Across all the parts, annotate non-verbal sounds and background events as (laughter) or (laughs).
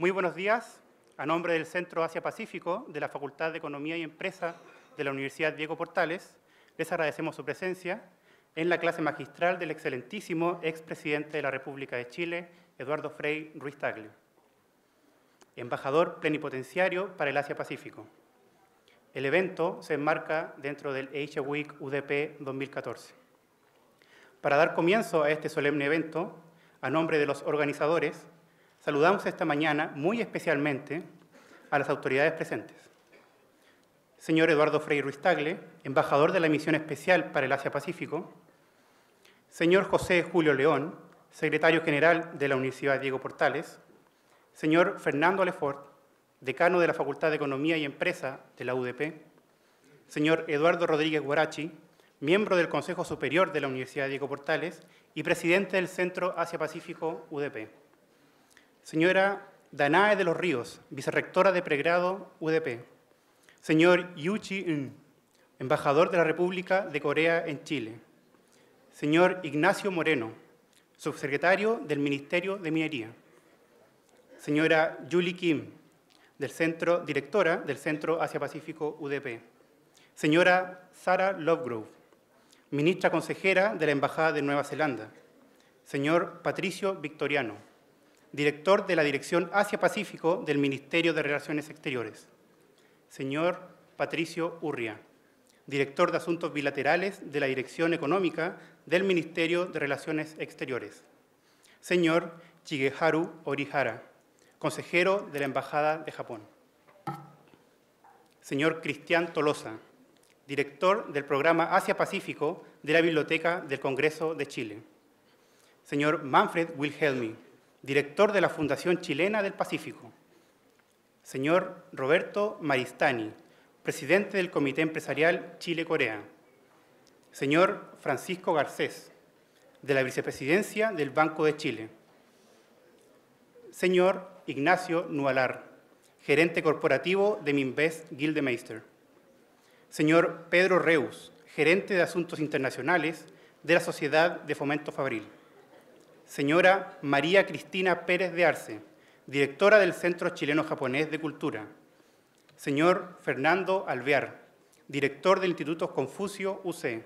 Muy buenos días. A nombre del Centro Asia-Pacífico de la Facultad de Economía y Empresa de la Universidad Diego Portales, les agradecemos su presencia en la clase magistral del excelentísimo expresidente de la República de Chile, Eduardo Frei Ruiz Taglio, embajador plenipotenciario para el Asia-Pacífico. El evento se enmarca dentro del Asia Week UDP 2014. Para dar comienzo a este solemne evento, a nombre de los organizadores, saludamos esta mañana muy especialmente a las autoridades presentes. Señor Eduardo Frei Ruiz Tagle, embajador de la Misión Especial para el Asia-Pacífico. Señor José Julio León, secretario general de la Universidad Diego Portales. Señor Fernando Alefort, decano de la Facultad de Economía y Empresa de la UDP. Señor Eduardo Rodríguez Guarachi, miembro del Consejo Superior de la Universidad Diego Portales y presidente del Centro Asia-Pacífico UDP. Señora Danae de los Ríos, vicerrectora de pregrado UDP. Señor Yu chi embajador de la República de Corea en Chile. Señor Ignacio Moreno, subsecretario del Ministerio de Minería. Señora Julie Kim, directora del Centro Asia-Pacífico UDP. Señora Sara Lovegrove, ministra consejera de la Embajada de Nueva Zelanda. Señor Patricio Victoriano director de la Dirección Asia-Pacífico del Ministerio de Relaciones Exteriores. Señor Patricio Urria, director de Asuntos Bilaterales de la Dirección Económica del Ministerio de Relaciones Exteriores. Señor Chigeharu Orihara, consejero de la Embajada de Japón. Señor Cristian Tolosa, director del programa Asia-Pacífico de la Biblioteca del Congreso de Chile. Señor Manfred Wilhelmi, director de la Fundación Chilena del Pacífico. Señor Roberto Maristani, presidente del Comité Empresarial Chile-Corea. Señor Francisco Garcés, de la Vicepresidencia del Banco de Chile. Señor Ignacio Nualar, gerente corporativo de Minvest Gildemeister. Señor Pedro Reus, gerente de Asuntos Internacionales de la Sociedad de Fomento Fabril señora María Cristina Pérez de Arce, directora del Centro Chileno-Japonés de Cultura, señor Fernando Alvear, director del Instituto Confucio UC,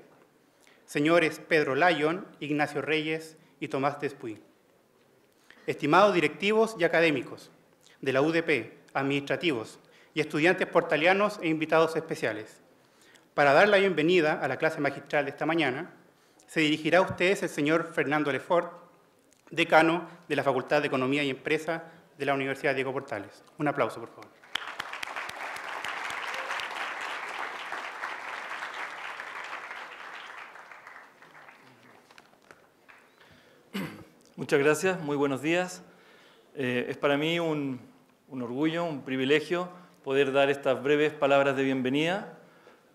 señores Pedro Lyon, Ignacio Reyes y Tomás Despuy. Estimados directivos y académicos de la UDP, administrativos y estudiantes portalianos e invitados especiales, para dar la bienvenida a la clase magistral de esta mañana, se dirigirá a ustedes el señor Fernando Lefort, decano de la Facultad de Economía y Empresa de la Universidad Diego Portales. Un aplauso, por favor. Muchas gracias, muy buenos días. Eh, es para mí un, orgullo, un privilegio poder dar estas breves palabras de bienvenida.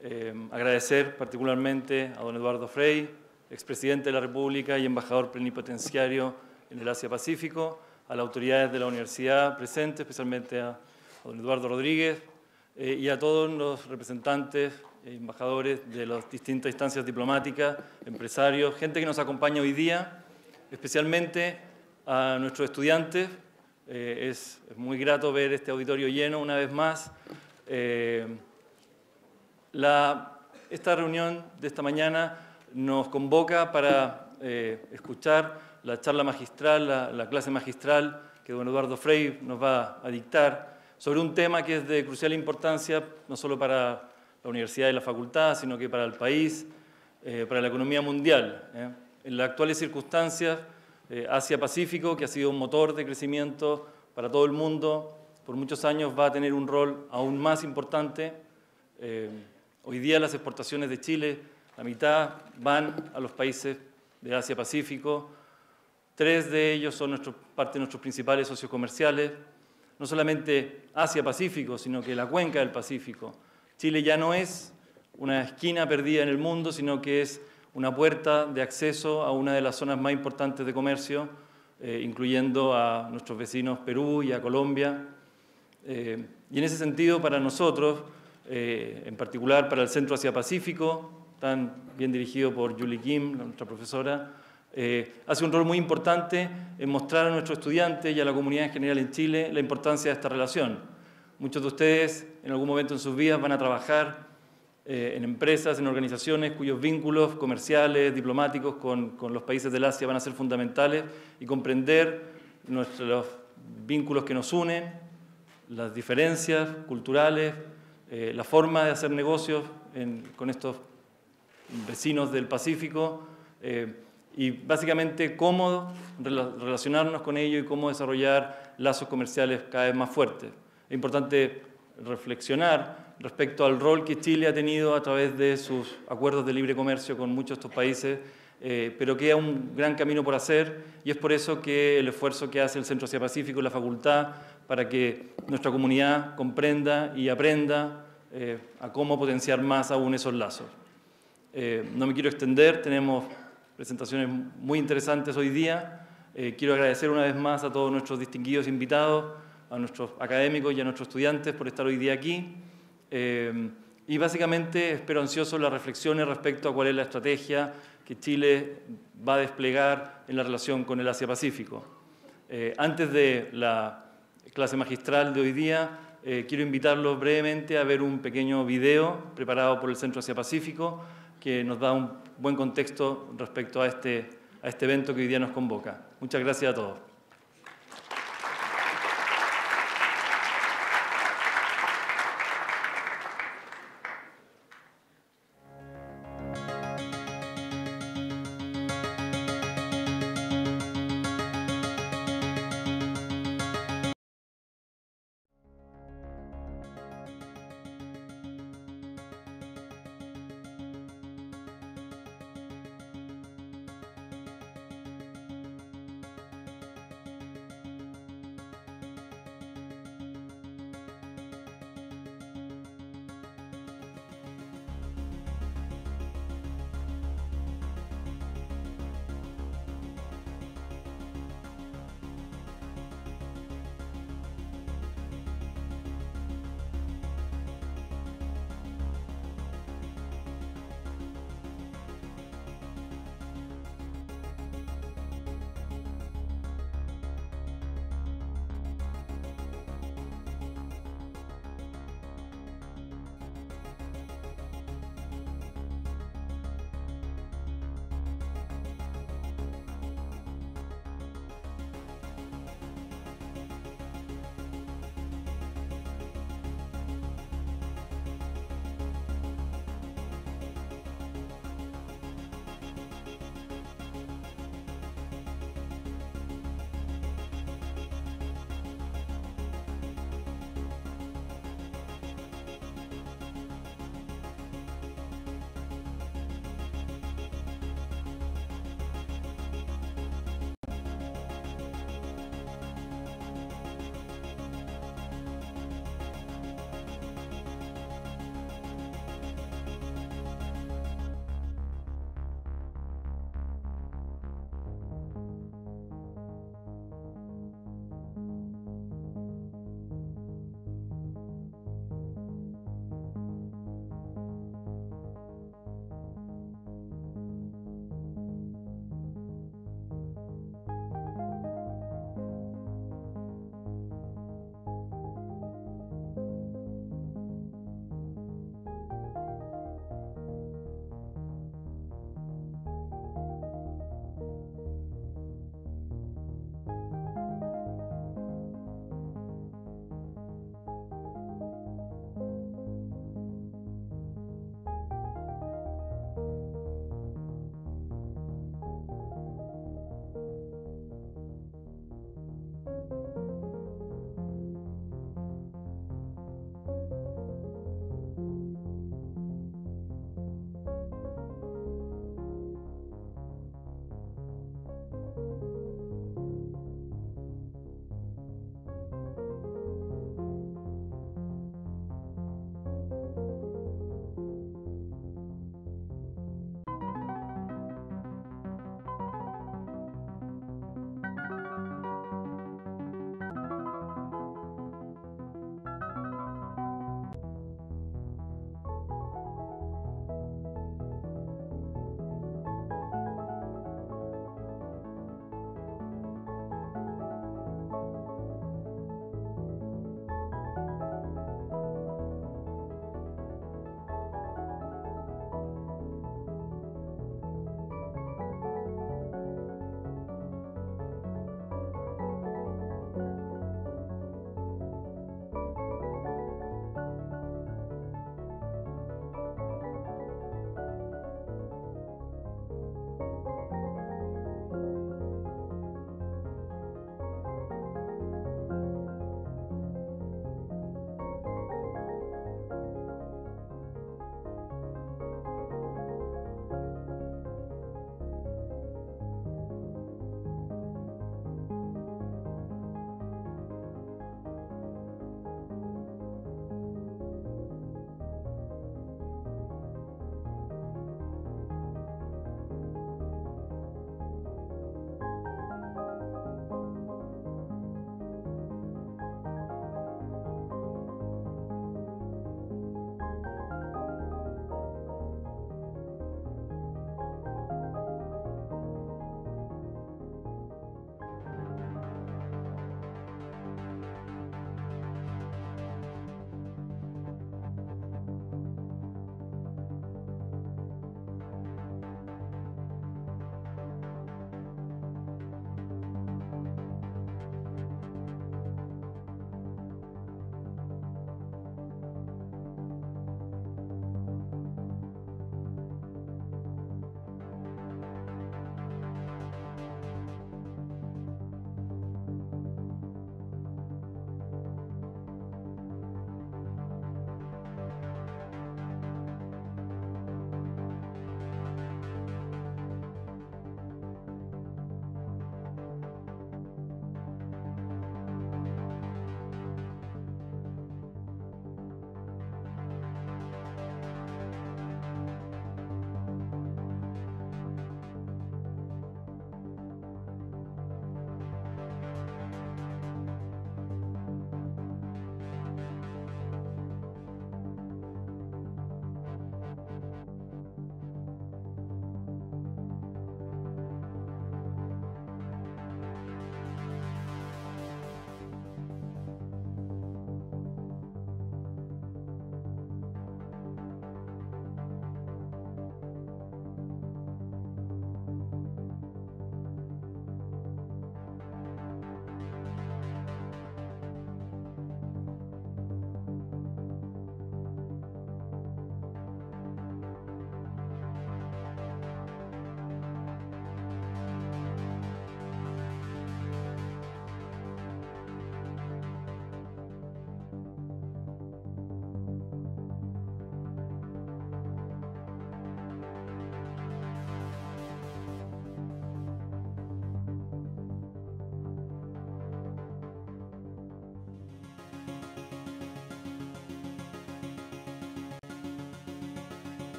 Eh, agradecer particularmente a don Eduardo Frey, expresidente de la República y embajador plenipotenciario en el Asia-Pacífico, a las autoridades de la universidad presentes, especialmente a, don Eduardo Rodríguez, eh, y a todos los representantes, e embajadores de las distintas instancias diplomáticas, empresarios, gente que nos acompaña hoy día, especialmente a nuestros estudiantes. Eh, es, muy grato ver este auditorio lleno una vez más. Eh, esta reunión de esta mañana nos convoca para eh, escuchar la charla magistral, la, clase magistral que don Eduardo Frey nos va a dictar sobre un tema que es de crucial importancia no solo para la universidad y la facultad, sino que para el país, eh, para la economía mundial. ¿eh? En las actuales circunstancias, Asia-Pacífico, que ha sido un motor de crecimiento para todo el mundo, por muchos años va a tener un rol aún más importante. hoy día las exportaciones de Chile la mitad van a los países de Asia-Pacífico. Tres de ellos son parte de nuestros principales socios comerciales. No solamente Asia-Pacífico, sino que la cuenca del Pacífico. Chile ya no es una esquina perdida en el mundo, sino que es una puerta de acceso a una de las zonas más importantes de comercio, eh, incluyendo a nuestros vecinos Perú y a Colombia. Eh, y en ese sentido, para nosotros, eh, en particular para el Centro Asia-Pacífico, tan bien dirigido por Julie Kim, nuestra profesora, eh, hace un rol muy importante en mostrar a nuestros estudiantes y a la comunidad en general en Chile la importancia de esta relación. Muchos de ustedes en algún momento en sus vidas van a trabajar eh, en empresas, en organizaciones cuyos vínculos comerciales, diplomáticos con, con, los países del Asia van a ser fundamentales y comprender nuestros, los vínculos que nos unen, las diferencias culturales, eh, la forma de hacer negocios con estos países vecinos del Pacífico, eh, y básicamente cómo relacionarnos con ellos y cómo desarrollar lazos comerciales cada vez más fuertes. Es importante reflexionar respecto al rol que Chile ha tenido a través de sus acuerdos de libre comercio con muchos de estos países, eh, pero queda un gran camino por hacer y es por eso que el esfuerzo que hace el Centro Asia Pacífico y la facultad para que nuestra comunidad comprenda y aprenda eh, a cómo potenciar más aún esos lazos. Eh, no me quiero extender, tenemos presentaciones muy interesantes hoy día. Eh, quiero agradecer una vez más a todos nuestros distinguidos invitados, a nuestros académicos y a nuestros estudiantes por estar hoy día aquí. Eh, y básicamente espero ansioso las reflexiones respecto a cuál es la estrategia que Chile va a desplegar en la relación con el Asia-Pacífico. antes de la clase magistral de hoy día, quiero invitarlos brevemente a ver un pequeño video preparado por el Centro Asia-Pacífico que nos da un buen contexto respecto a este, a este evento que hoy día nos convoca. Muchas gracias a todos.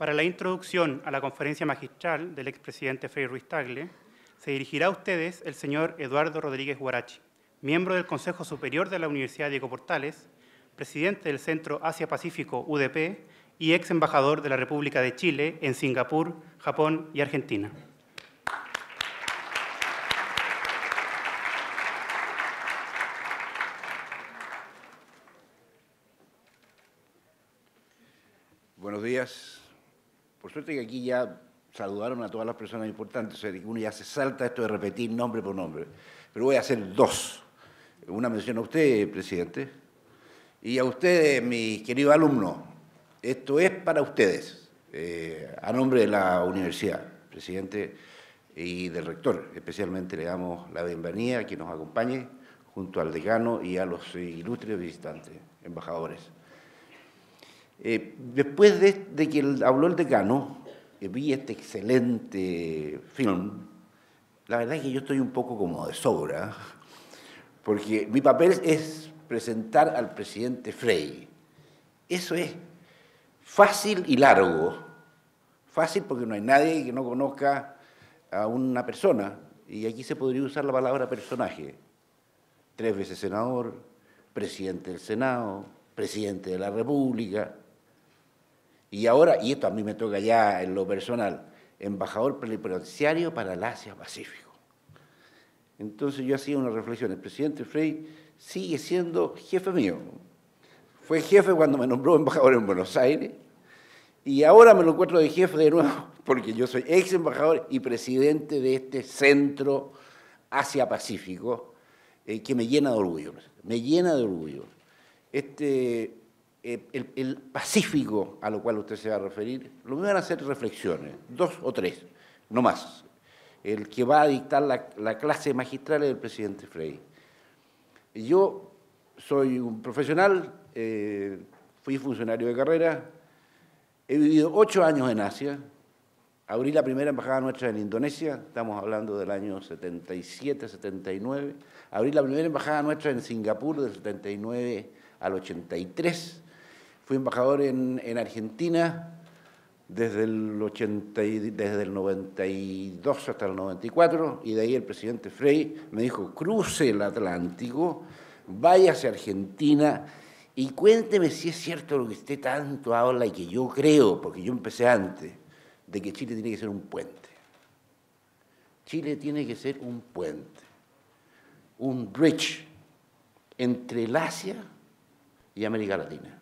Para la introducción a la conferencia magistral del expresidente Frei Ruiz Tagle, se dirigirá a ustedes el señor Eduardo Rodríguez Guarachi, miembro del Consejo Superior de la Universidad Diego Portales, presidente del Centro Asia-Pacífico UDP y ex embajador de la República de Chile en Singapur, Japón y Argentina. suerte que aquí ya saludaron a todas las personas importantes, uno ya se salta esto de repetir nombre por nombre. Pero voy a hacer dos. Una mención a usted, presidente, y a ustedes, mis queridos alumno. Esto es para ustedes, eh, a nombre de la universidad, presidente, y del rector. Especialmente le damos la bienvenida a quien nos acompañe, junto al decano y a los ilustres visitantes, embajadores. Eh, después de, que habló el decano, que vi este excelente film. La verdad es que yo estoy un poco como de sobra, porque mi papel es presentar al presidente Frey. Eso es fácil y largo. Fácil porque no hay nadie que no conozca a una persona. Y aquí se podría usar la palabra personaje. Tres veces senador, presidente del Senado, presidente de la República, y ahora, y esto a mí me toca ya en lo personal, embajador plenipotenciario para el Asia-Pacífico. Entonces yo hacía una reflexión, el presidente Frey sigue siendo jefe mío. Fue jefe cuando me nombró embajador en Buenos Aires y ahora me lo encuentro de jefe de nuevo, (laughs) porque yo soy ex embajador y presidente de este centro Asia-Pacífico, eh, que me llena de orgullo, me llena de orgullo. Este, eh, el, Pacífico a lo cual usted se va a referir, lo van a hacer reflexiones, dos o tres, no más. El que va a dictar la, clase magistral es el presidente Frey. Yo soy un profesional, eh, fui funcionario de carrera, he vivido ocho años en Asia, abrí la primera embajada nuestra en Indonesia, estamos hablando del año 77, 79, abrí la primera embajada nuestra en Singapur del 79 al 83, Fui embajador en, Argentina desde el, desde el 92 hasta el 94, y de ahí el presidente Frey me dijo, cruce el Atlántico, váyase a Argentina y cuénteme si es cierto lo que usted tanto habla y que yo creo, porque yo empecé antes, de que Chile tiene que ser un puente. Chile tiene que ser un puente, un bridge entre el Asia y América Latina.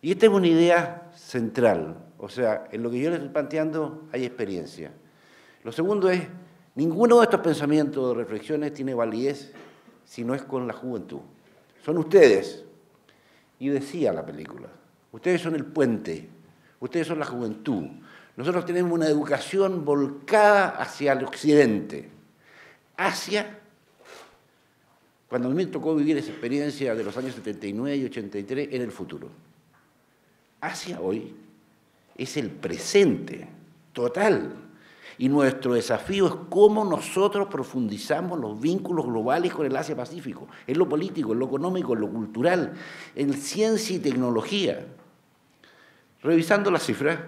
Y esta es una idea central, o sea, en lo que yo les estoy planteando hay experiencia. Lo segundo es, ninguno de estos pensamientos o reflexiones tiene validez si no es con la juventud. Son ustedes, y decía la película, ustedes son el puente, ustedes son la juventud. Nosotros tenemos una educación volcada hacia el occidente, hacia... Cuando a mí me tocó vivir esa experiencia de los años 79 y 83 en el futuro hacia hoy es el presente total. Y nuestro desafío es cómo nosotros profundizamos los vínculos globales con el Asia-Pacífico, en lo político, en lo económico, en lo cultural, en ciencia y tecnología. Revisando las cifras,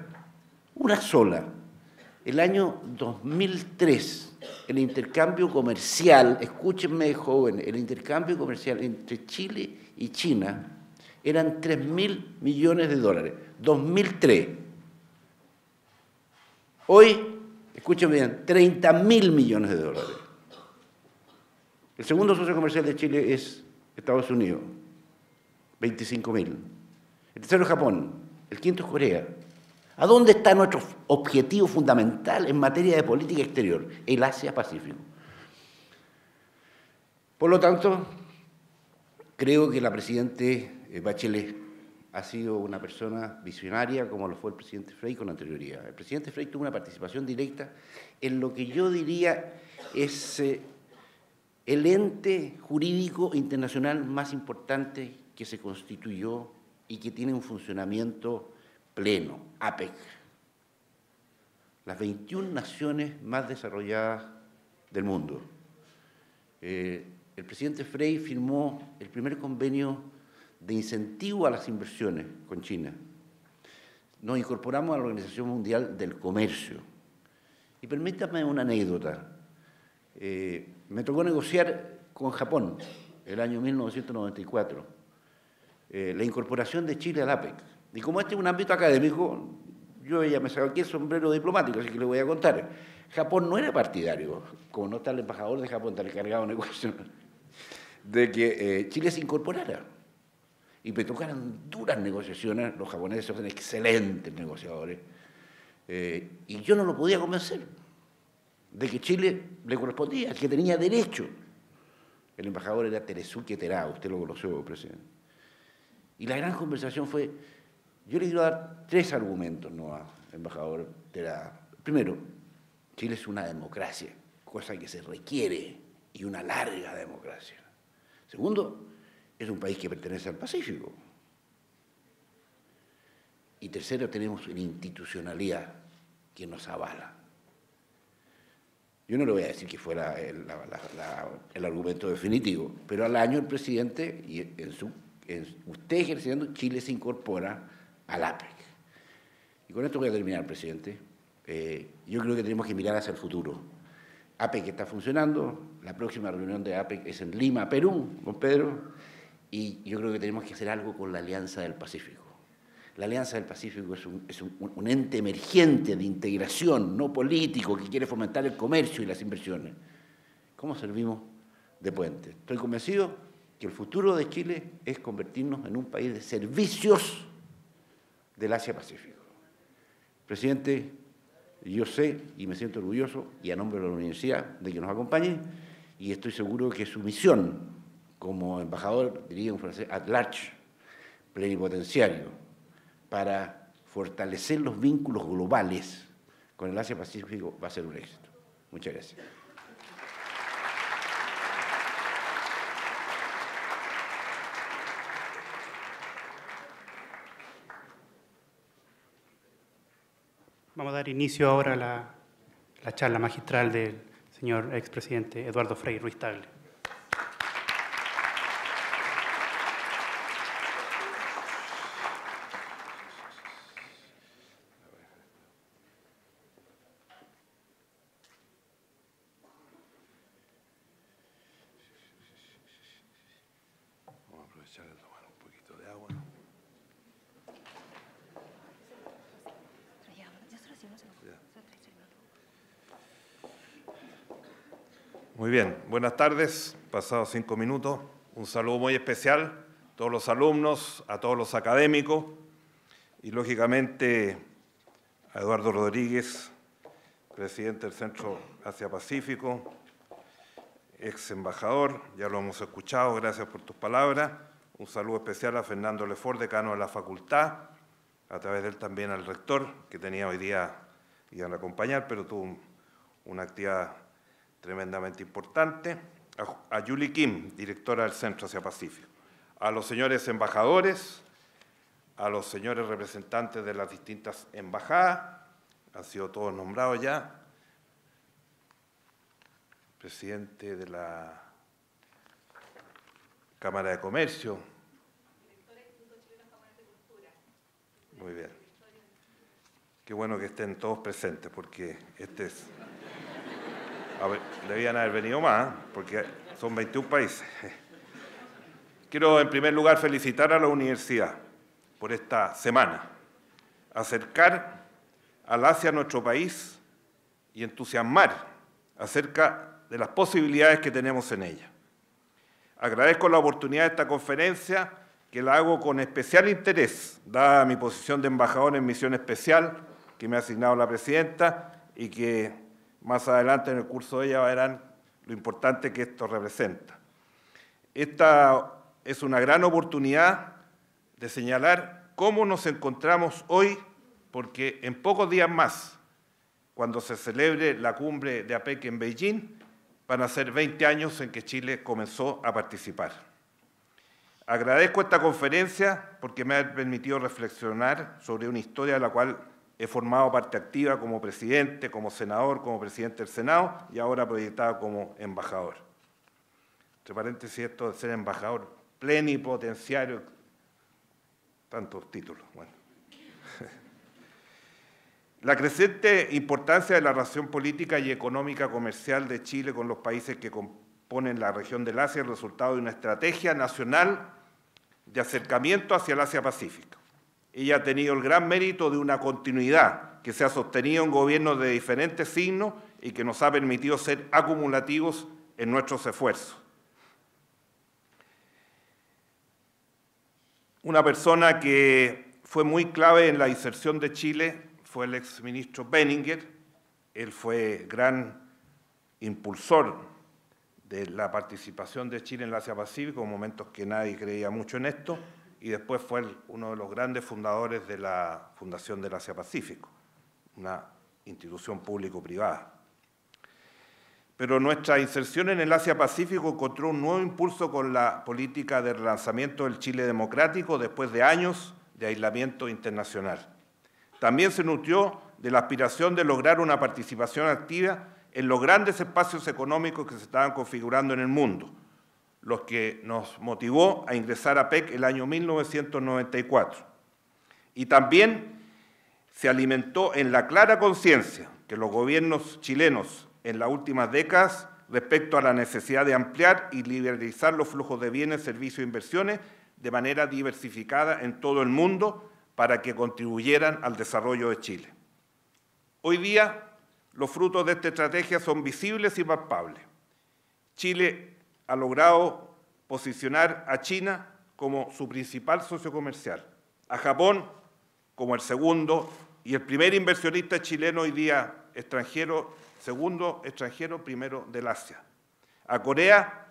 una sola, el año 2003, el intercambio comercial, escúchenme jóvenes, el intercambio comercial entre Chile y China eran 3 mil millones de dólares, 2003. Hoy, escúchenme bien, 30 mil millones de dólares. El segundo socio comercial de Chile es Estados Unidos, 25 mil. El tercero es Japón, el quinto es Corea. ¿A dónde está nuestro objetivo fundamental en materia de política exterior? El Asia-Pacífico. Por lo tanto, creo que la Presidente eh, Bachelet ha sido una persona visionaria como lo fue el presidente Frey con anterioridad. El presidente Frey tuvo una participación directa en lo que yo diría es eh, el ente jurídico internacional más importante que se constituyó y que tiene un funcionamiento pleno, APEC. Las 21 naciones más desarrolladas del mundo. Eh, el presidente Frey firmó el primer convenio de incentivo a las inversiones con China. Nos incorporamos a la Organización Mundial del Comercio. Y permítame una anécdota. Eh, me tocó negociar con Japón el año 1994 eh, la incorporación de Chile al APEC. Y como este es un ámbito académico, yo ya me aquí el sombrero diplomático, así que le voy a contar. Japón no era partidario, como no está el embajador de Japón, está encargado de negocios, de que eh, Chile se incorporara y me tocaron duras negociaciones, los japoneses son excelentes negociadores, eh, y yo no lo podía convencer de que Chile le correspondía, que tenía derecho. El embajador era Teresuke Terá, usted lo conoció, presidente. Y la gran conversación fue, yo le quiero dar tres argumentos, ¿no? A embajador Terá. Primero, Chile es una democracia, cosa que se requiere, y una larga democracia. Segundo, es un país que pertenece al Pacífico. Y tercero, tenemos una institucionalidad que nos avala. Yo no le voy a decir que fuera el, argumento definitivo, pero al año el presidente, y usted ejerciendo, Chile se incorpora al APEC. Y con esto voy a terminar, presidente. Eh, yo creo que tenemos que mirar hacia el futuro. APEC está funcionando, la próxima reunión de APEC es en Lima, Perú, con Pedro y yo creo que tenemos que hacer algo con la Alianza del Pacífico. La Alianza del Pacífico es, un, ente emergente de integración, no político, que quiere fomentar el comercio y las inversiones. ¿Cómo servimos de puente? Estoy convencido que el futuro de Chile es convertirnos en un país de servicios del Asia-Pacífico. Presidente, yo sé y me siento orgulloso, y a nombre de la universidad, de que nos acompañe, y estoy seguro que su misión como embajador, diría un francés, at large, plenipotenciario, para fortalecer los vínculos globales con el Asia-Pacífico va a ser un éxito. Muchas gracias. Vamos a dar inicio ahora a la, charla magistral del señor expresidente Eduardo Frei Ruiz Tagle. Buenas tardes, pasados cinco minutos. Un saludo muy especial a todos los alumnos, a todos los académicos y, lógicamente, a Eduardo Rodríguez, presidente del Centro Asia-Pacífico, ex embajador, ya lo hemos escuchado, gracias por tus palabras. Un saludo especial a Fernando Lefort, decano de la facultad, a través de él también al rector, que tenía hoy día, iban a acompañar, pero tuvo una actividad tremendamente importante, a, Julie Kim, directora del Centro Asia Pacífico, a los señores embajadores, a los señores representantes de las distintas embajadas, han sido todos nombrados ya, presidente de la Cámara de Comercio. Muy bien. Qué bueno que estén todos presentes, porque este es debían haber venido más, porque son 21 países. Quiero en primer lugar felicitar a la universidad por esta semana. Acercar al Asia nuestro país y entusiasmar acerca de las posibilidades que tenemos en ella. Agradezco la oportunidad de esta conferencia, que la hago con especial interés, dada mi posición de embajador en misión especial que me ha asignado la presidenta y que más adelante en el curso de ella verán lo importante que esto representa. Esta es una gran oportunidad de señalar cómo nos encontramos hoy, porque en pocos días más, cuando se celebre la cumbre de APEC en Beijing, van a ser 20 años en que Chile comenzó a participar. Agradezco esta conferencia porque me ha permitido reflexionar sobre una historia de la cual He formado parte activa como presidente, como senador, como presidente del Senado y ahora proyectado como embajador. Entre paréntesis, esto de ser embajador plenipotenciario, tantos títulos. Bueno. (laughs) La creciente importancia de la relación política y económica comercial de Chile con los países que componen la región del Asia es resultado de una estrategia nacional de acercamiento hacia el Asia Pacífico. Ella ha tenido el gran mérito de una continuidad que se ha sostenido en gobiernos de diferentes signos y que nos ha permitido ser acumulativos en nuestros esfuerzos. Una persona que fue muy clave en la inserción de Chile fue el exministro Benninger. Él fue gran impulsor de la participación de Chile en el Asia Pacífico, en momentos que nadie creía mucho en esto y después fue uno de los grandes fundadores de la Fundación del Asia-Pacífico, una institución público-privada. Pero nuestra inserción en el Asia-Pacífico encontró un nuevo impulso con la política de relanzamiento del Chile democrático después de años de aislamiento internacional. También se nutrió de la aspiración de lograr una participación activa en los grandes espacios económicos que se estaban configurando en el mundo, los que nos motivó a ingresar a PEC el año 1994. Y también se alimentó en la clara conciencia que los gobiernos chilenos en las últimas décadas respecto a la necesidad de ampliar y liberalizar los flujos de bienes, servicios e inversiones de manera diversificada en todo el mundo para que contribuyeran al desarrollo de Chile. Hoy día los frutos de esta estrategia son visibles y palpables. Chile ha logrado posicionar a China como su principal socio comercial, a Japón como el segundo y el primer inversionista chileno hoy día extranjero, segundo extranjero, primero del Asia, a Corea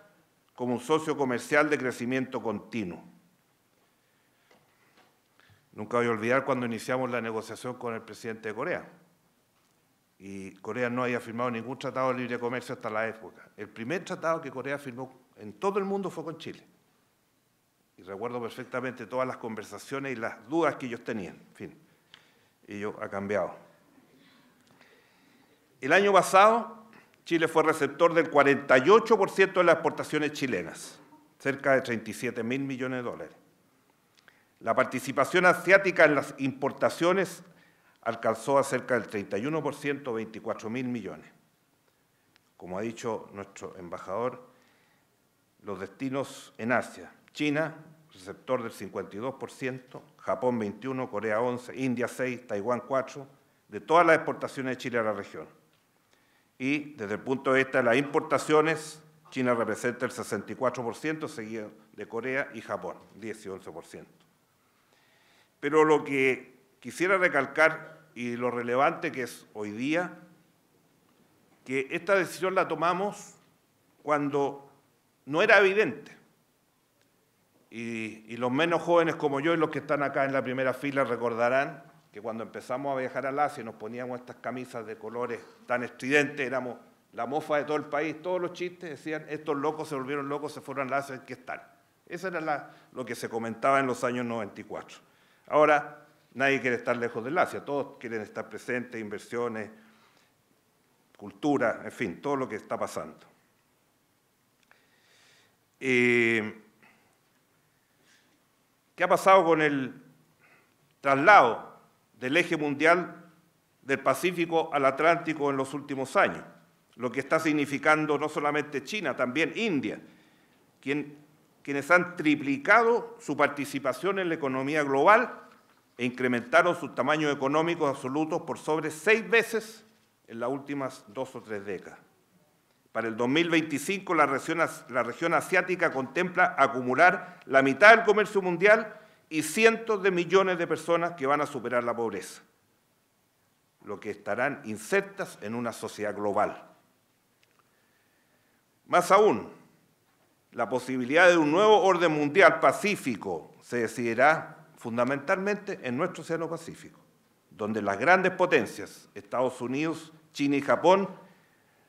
como un socio comercial de crecimiento continuo. Nunca voy a olvidar cuando iniciamos la negociación con el presidente de Corea y Corea no había firmado ningún tratado de libre comercio hasta la época. El primer tratado que Corea firmó en todo el mundo fue con Chile. Y recuerdo perfectamente todas las conversaciones y las dudas que ellos tenían. En fin, ello ha cambiado. El año pasado, Chile fue receptor del 48% de las exportaciones chilenas, cerca de 37 mil millones de dólares. La participación asiática en las importaciones alcanzó a cerca del 31%, mil millones. Como ha dicho nuestro embajador, los destinos en Asia, China, receptor del 52%, Japón 21, Corea 11, India 6, Taiwán 4, de todas las exportaciones de Chile a la región. Y desde el punto de vista de las importaciones, China representa el 64%, seguido de Corea y Japón, 10 y 11%. Pero lo que Quisiera recalcar, y lo relevante que es hoy día, que esta decisión la tomamos cuando no era evidente. Y, los menos jóvenes como yo y los que están acá en la primera fila recordarán que cuando empezamos a viajar a Asia nos poníamos estas camisas de colores tan estridentes, éramos la mofa de todo el país, todos los chistes decían, estos locos se volvieron locos, se fueron a Asia, qué están? Eso era lo que se comentaba en los años 94. Ahora, Nadie quiere estar lejos del Asia, todos quieren estar presentes, inversiones, cultura, en fin, todo lo que está pasando. ¿Qué ha pasado con el traslado del eje mundial del Pacífico al Atlántico en los últimos años? Lo que está significando no solamente China, también India, quienes han triplicado su participación en la economía global e incrementaron sus tamaños económicos absolutos por sobre seis veces en las últimas dos o tres décadas. Para el 2025 la región, la región asiática contempla acumular la mitad del comercio mundial y cientos de millones de personas que van a superar la pobreza, lo que estarán insertas en una sociedad global. Más aún, la posibilidad de un nuevo orden mundial pacífico se decidirá fundamentalmente en nuestro Océano Pacífico, donde las grandes potencias, Estados Unidos, China y Japón,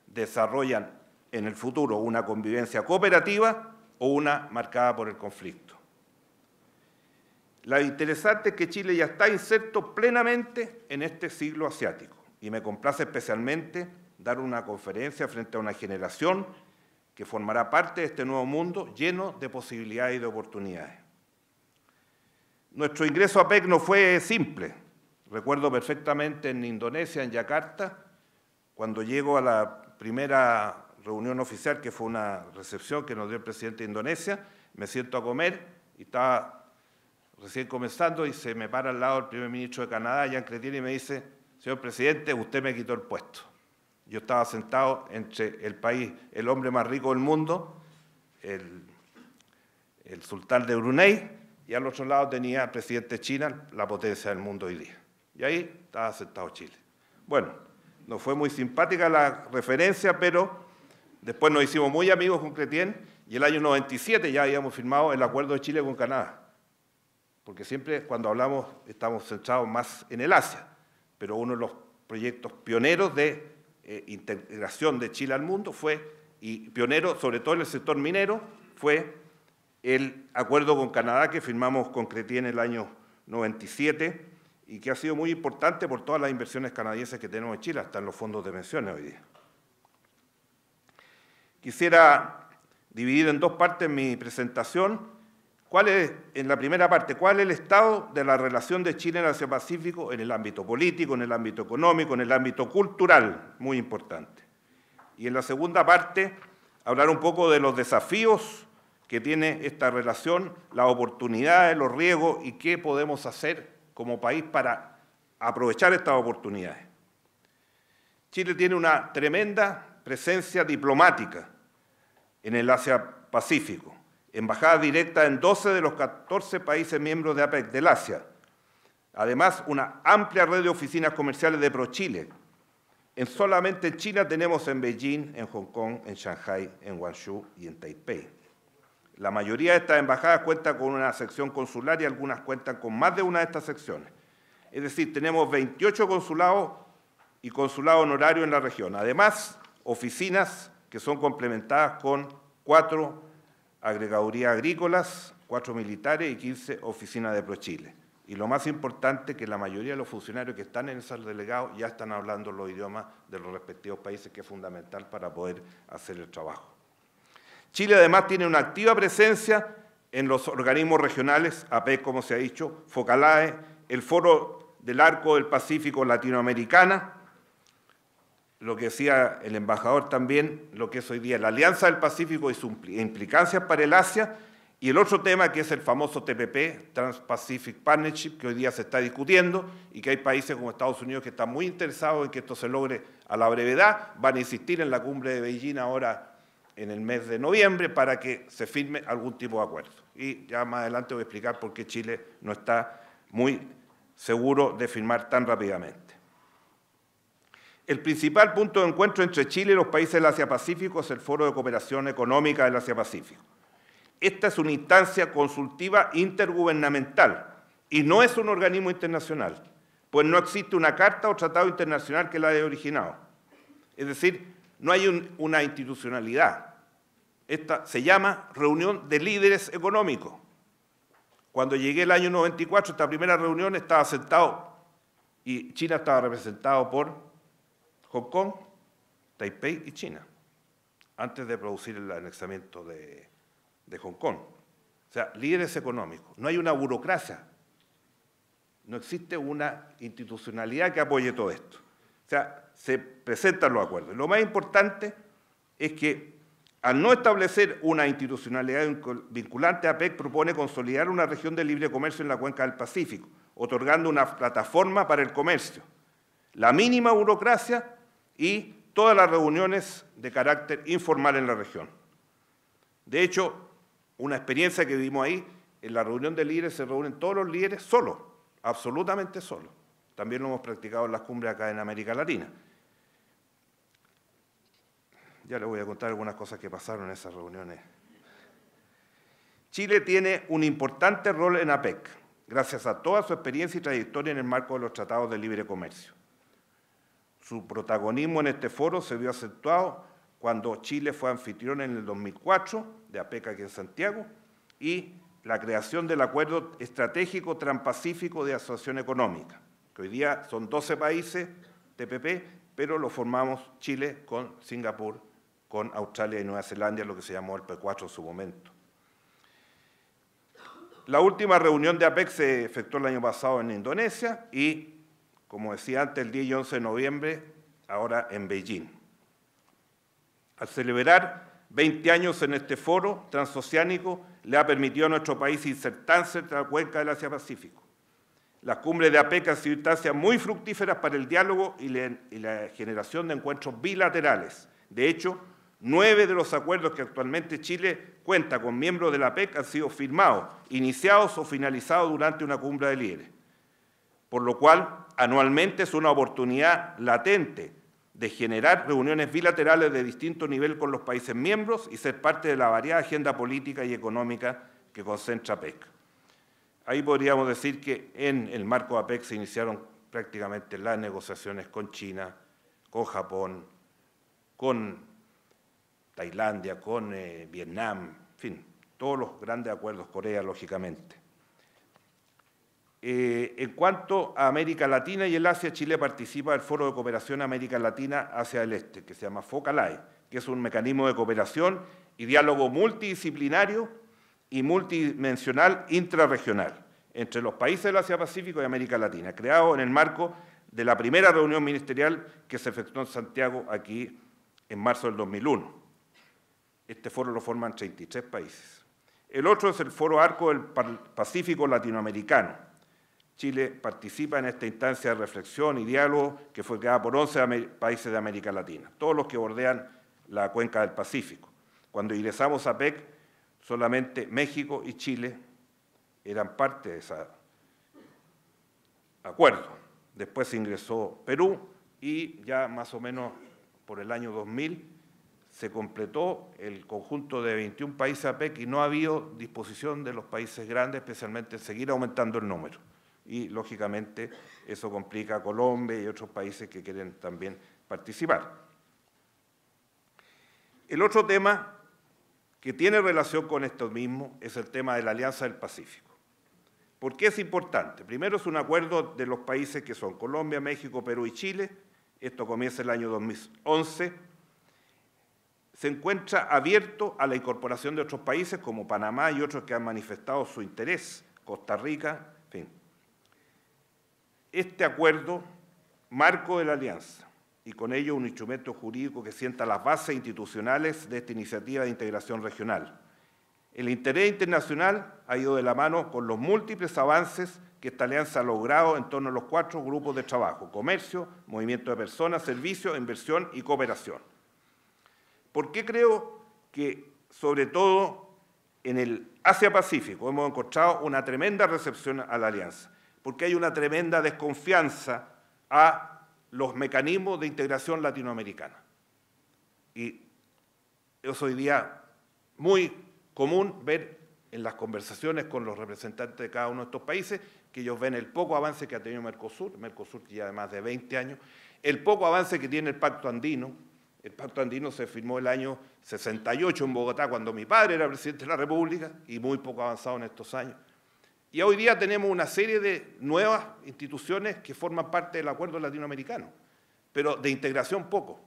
desarrollan en el futuro una convivencia cooperativa o una marcada por el conflicto. Lo interesante es que Chile ya está inserto plenamente en este siglo asiático y me complace especialmente dar una conferencia frente a una generación que formará parte de este nuevo mundo lleno de posibilidades y de oportunidades. Nuestro ingreso a PEC no fue simple. Recuerdo perfectamente en Indonesia, en Yakarta, cuando llego a la primera reunión oficial, que fue una recepción que nos dio el presidente de Indonesia, me siento a comer y estaba recién comenzando y se me para al lado el primer ministro de Canadá, Jean Cretini, y me dice, señor presidente, usted me quitó el puesto. Yo estaba sentado entre el país, el hombre más rico del mundo, el, el sultán de Brunei, y al otro lado tenía el presidente China, la potencia del mundo hoy día. Y ahí estaba aceptado Chile. Bueno, no fue muy simpática la referencia, pero después nos hicimos muy amigos con Cretien y el año 97 ya habíamos firmado el acuerdo de Chile con Canadá. Porque siempre cuando hablamos estamos centrados más en el Asia, pero uno de los proyectos pioneros de eh, integración de Chile al mundo fue, y pionero sobre todo en el sector minero, fue el acuerdo con Canadá que firmamos con en el año 97 y que ha sido muy importante por todas las inversiones canadienses que tenemos en Chile, hasta en los fondos de pensiones hoy día. Quisiera dividir en dos partes mi presentación. ¿Cuál es, en la primera parte, cuál es el estado de la relación de Chile en Asia Pacífico en el ámbito político, en el ámbito económico, en el ámbito cultural, muy importante. Y en la segunda parte, hablar un poco de los desafíos que tiene esta relación, las oportunidades, los riesgos y qué podemos hacer como país para aprovechar estas oportunidades. Chile tiene una tremenda presencia diplomática en el Asia-Pacífico, embajada directa en 12 de los 14 países miembros de APEC del Asia, además una amplia red de oficinas comerciales de ProChile. En solamente China tenemos en Beijing, en Hong Kong, en Shanghai, en Guangzhou y en Taipei. La mayoría de estas embajadas cuentan con una sección consular y algunas cuentan con más de una de estas secciones. Es decir, tenemos 28 consulados y consulados honorarios en la región. Además, oficinas que son complementadas con cuatro agregadurías agrícolas, cuatro militares y 15 oficinas de ProChile. Y lo más importante, que la mayoría de los funcionarios que están en esos delegados ya están hablando los idiomas de los respectivos países, que es fundamental para poder hacer el trabajo. Chile además tiene una activa presencia en los organismos regionales, APEC como se ha dicho, FOCALAE, el Foro del Arco del Pacífico Latinoamericana, lo que decía el embajador también, lo que es hoy día la Alianza del Pacífico y su implicancias para el Asia, y el otro tema que es el famoso TPP, Trans-Pacific Partnership, que hoy día se está discutiendo y que hay países como Estados Unidos que están muy interesados en que esto se logre a la brevedad, van a insistir en la cumbre de Beijing ahora en el mes de noviembre para que se firme algún tipo de acuerdo. Y ya más adelante voy a explicar por qué Chile no está muy seguro de firmar tan rápidamente. El principal punto de encuentro entre Chile y los países del Asia-Pacífico es el Foro de Cooperación Económica del Asia-Pacífico. Esta es una instancia consultiva intergubernamental y no es un organismo internacional, pues no existe una carta o tratado internacional que la haya originado. Es decir, no hay una institucionalidad. Esta se llama reunión de líderes económicos. Cuando llegué el año 94, esta primera reunión estaba sentado y China estaba representado por Hong Kong, Taipei y China, antes de producir el anexamiento de, de Hong Kong. O sea, líderes económicos. No hay una burocracia. No existe una institucionalidad que apoye todo esto. O sea, se presentan los acuerdos. Lo más importante es que al no establecer una institucionalidad vinculante, APEC propone consolidar una región de libre comercio en la cuenca del Pacífico, otorgando una plataforma para el comercio, la mínima burocracia y todas las reuniones de carácter informal en la región. De hecho, una experiencia que vivimos ahí, en la reunión de líderes se reúnen todos los líderes solos, absolutamente solos. También lo hemos practicado en las cumbres acá en América Latina. Ya les voy a contar algunas cosas que pasaron en esas reuniones. Chile tiene un importante rol en APEC, gracias a toda su experiencia y trayectoria en el marco de los tratados de libre comercio. Su protagonismo en este foro se vio acentuado cuando Chile fue anfitrión en el 2004 de APEC aquí en Santiago y la creación del Acuerdo Estratégico Transpacífico de Asociación Económica, que hoy día son 12 países TPP, pero lo formamos Chile con Singapur con Australia y Nueva Zelanda, lo que se llamó el P4 en su momento. La última reunión de APEC se efectuó el año pasado en Indonesia y, como decía antes, el 10 y 11 de noviembre, ahora en Beijing. Al celebrar 20 años en este foro transoceánico, le ha permitido a nuestro país insertarse en la cuenca del Asia-Pacífico. Las cumbres de APEC han sido instancias muy fructíferas para el diálogo y la generación de encuentros bilaterales. De hecho, Nueve de los acuerdos que actualmente Chile cuenta con miembros de la PEC han sido firmados, iniciados o finalizados durante una cumbre de líderes, por lo cual anualmente es una oportunidad latente de generar reuniones bilaterales de distinto nivel con los países miembros y ser parte de la variada agenda política y económica que concentra PEC. Ahí podríamos decir que en el marco de APEC se iniciaron prácticamente las negociaciones con China, con Japón, con Tailandia, con eh, Vietnam, en fin, todos los grandes acuerdos, Corea, lógicamente. Eh, en cuanto a América Latina y el Asia, Chile participa del Foro de Cooperación América Latina asia del Este, que se llama FOCALAE, que es un mecanismo de cooperación y diálogo multidisciplinario y multidimensional intrarregional entre los países del Asia-Pacífico y América Latina, creado en el marco de la primera reunión ministerial que se efectuó en Santiago aquí en marzo del 2001. Este foro lo forman 33 países. El otro es el Foro Arco del Pacífico Latinoamericano. Chile participa en esta instancia de reflexión y diálogo que fue creada por 11 países de América Latina, todos los que bordean la cuenca del Pacífico. Cuando ingresamos a PEC, solamente México y Chile eran parte de ese acuerdo. Después ingresó Perú y ya más o menos por el año 2000 se completó el conjunto de 21 países APEC y no ha habido disposición de los países grandes, especialmente seguir aumentando el número. Y, lógicamente, eso complica a Colombia y otros países que quieren también participar. El otro tema que tiene relación con esto mismo es el tema de la Alianza del Pacífico. ¿Por qué es importante? Primero es un acuerdo de los países que son Colombia, México, Perú y Chile. Esto comienza el año 2011 se encuentra abierto a la incorporación de otros países como Panamá y otros que han manifestado su interés, Costa Rica, en fin. Este acuerdo, marco de la alianza, y con ello un instrumento jurídico que sienta las bases institucionales de esta iniciativa de integración regional. El interés internacional ha ido de la mano con los múltiples avances que esta alianza ha logrado en torno a los cuatro grupos de trabajo, comercio, movimiento de personas, servicios, inversión y cooperación. ¿Por qué creo que, sobre todo en el Asia-Pacífico, hemos encontrado una tremenda recepción a la alianza? Porque hay una tremenda desconfianza a los mecanismos de integración latinoamericana. Y es hoy día muy común ver en las conversaciones con los representantes de cada uno de estos países que ellos ven el poco avance que ha tenido Mercosur, Mercosur que ya de más de 20 años, el poco avance que tiene el Pacto Andino, el pacto andino se firmó el año 68 en Bogotá, cuando mi padre era presidente de la República, y muy poco avanzado en estos años. Y hoy día tenemos una serie de nuevas instituciones que forman parte del acuerdo latinoamericano, pero de integración poco.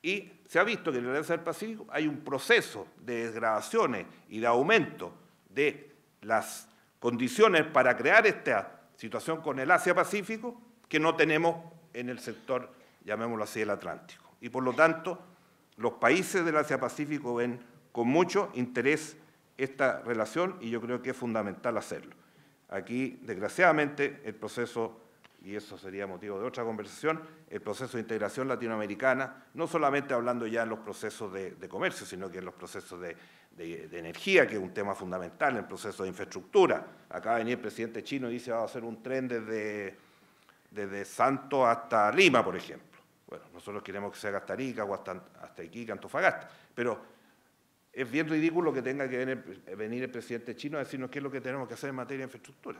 Y se ha visto que en la Alianza del Pacífico hay un proceso de desgravaciones y de aumento de las condiciones para crear esta situación con el Asia-Pacífico que no tenemos en el sector, llamémoslo así, del Atlántico y por lo tanto los países del Asia-Pacífico ven con mucho interés esta relación y yo creo que es fundamental hacerlo. Aquí, desgraciadamente, el proceso, y eso sería motivo de otra conversación, el proceso de integración latinoamericana, no solamente hablando ya en los procesos de, comercio, sino que en los procesos de, energía, que es un tema fundamental, en el proceso de infraestructura. Acá de venir el presidente chino y dice va a hacer un tren desde, desde Santo hasta Lima, por ejemplo. Nosotros queremos que sea haga hasta o hasta, hasta Iquica, Antofagasta. Pero es bien ridículo que tenga que venir, el presidente chino a decirnos qué es lo que tenemos que hacer en materia de infraestructura.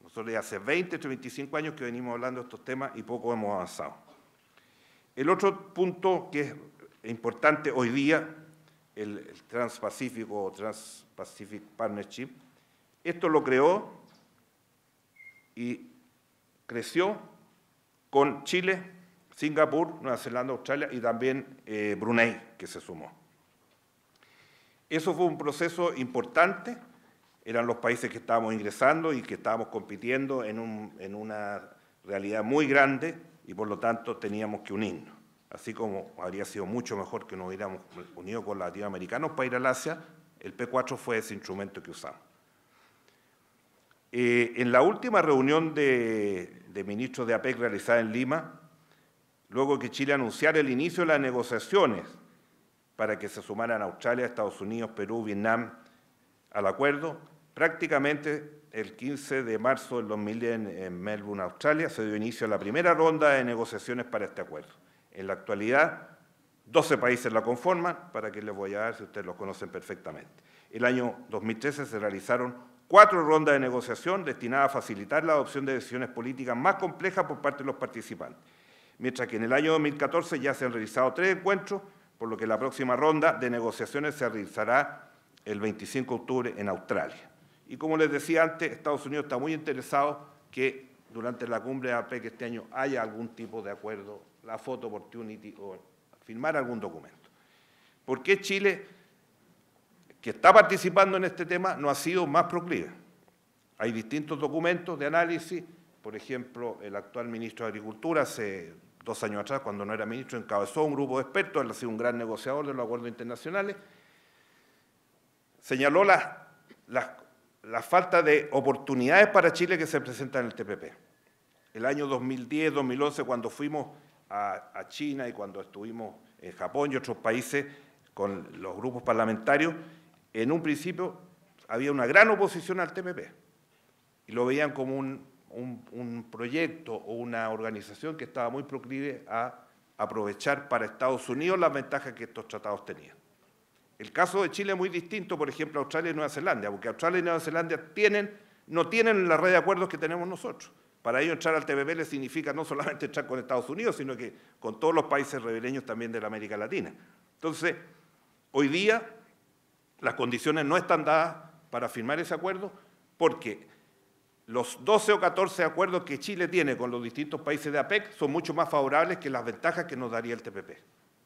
Nosotros ya hace 20, 25 años que venimos hablando de estos temas y poco hemos avanzado. El otro punto que es importante hoy día, el, el Transpacífico o Transpacific Partnership, esto lo creó y creció con Chile, Singapur, Nueva Zelanda, Australia y también eh, Brunei, que se sumó. Eso fue un proceso importante, eran los países que estábamos ingresando y que estábamos compitiendo en, una realidad muy grande y por lo tanto teníamos que unirnos. Así como habría sido mucho mejor que nos hubiéramos unido con los latinoamericanos para ir al Asia, el P4 fue ese instrumento que usamos. Eh, en la última reunión de ministros de APEC realizada en Lima, luego que Chile anunciara el inicio de las negociaciones para que se sumaran Australia, Estados Unidos, Perú, Vietnam al acuerdo, prácticamente el 15 de marzo del 2010 en Melbourne, Australia, se dio inicio a la primera ronda de negociaciones para este acuerdo. En la actualidad, 12 países la conforman, para que les voy a dar si ustedes los conocen perfectamente. El año 2013 se realizaron cuatro rondas de negociación destinadas a facilitar la adopción de decisiones políticas más complejas por parte de los participantes mientras que en el año 2014 ya se han realizado tres encuentros, por lo que la próxima ronda de negociaciones se realizará el 25 de octubre en Australia. Y como les decía antes, Estados Unidos está muy interesado que durante la cumbre de APEC este año haya algún tipo de acuerdo, la foto opportunity o firmar algún documento. ¿Por qué Chile, que está participando en este tema, no ha sido más proclive? Hay distintos documentos de análisis, por ejemplo, el actual ministro de Agricultura se dos años atrás, cuando no era ministro, encabezó un grupo de expertos, él ha sido un gran negociador de los acuerdos internacionales, señaló la, falta de oportunidades para Chile que se presentan en el TPP. El año 2010, 2011, cuando fuimos a China y cuando estuvimos en Japón y otros países con los grupos parlamentarios, en un principio había una gran oposición al TPP y lo veían como un un, proyecto o una organización que estaba muy proclive a aprovechar para Estados Unidos las ventajas que estos tratados tenían. El caso de Chile es muy distinto, por ejemplo, a Australia y Nueva Zelanda, porque Australia y Nueva Zelanda tienen, no tienen la red de acuerdos que tenemos nosotros. Para ellos entrar al le significa no solamente entrar con Estados Unidos, sino que con todos los países rebeleños también de la América Latina. Entonces, hoy día las condiciones no están dadas para firmar ese acuerdo porque los 12 o 14 acuerdos que Chile tiene con los distintos países de APEC son mucho más favorables que las ventajas que nos daría el TPP.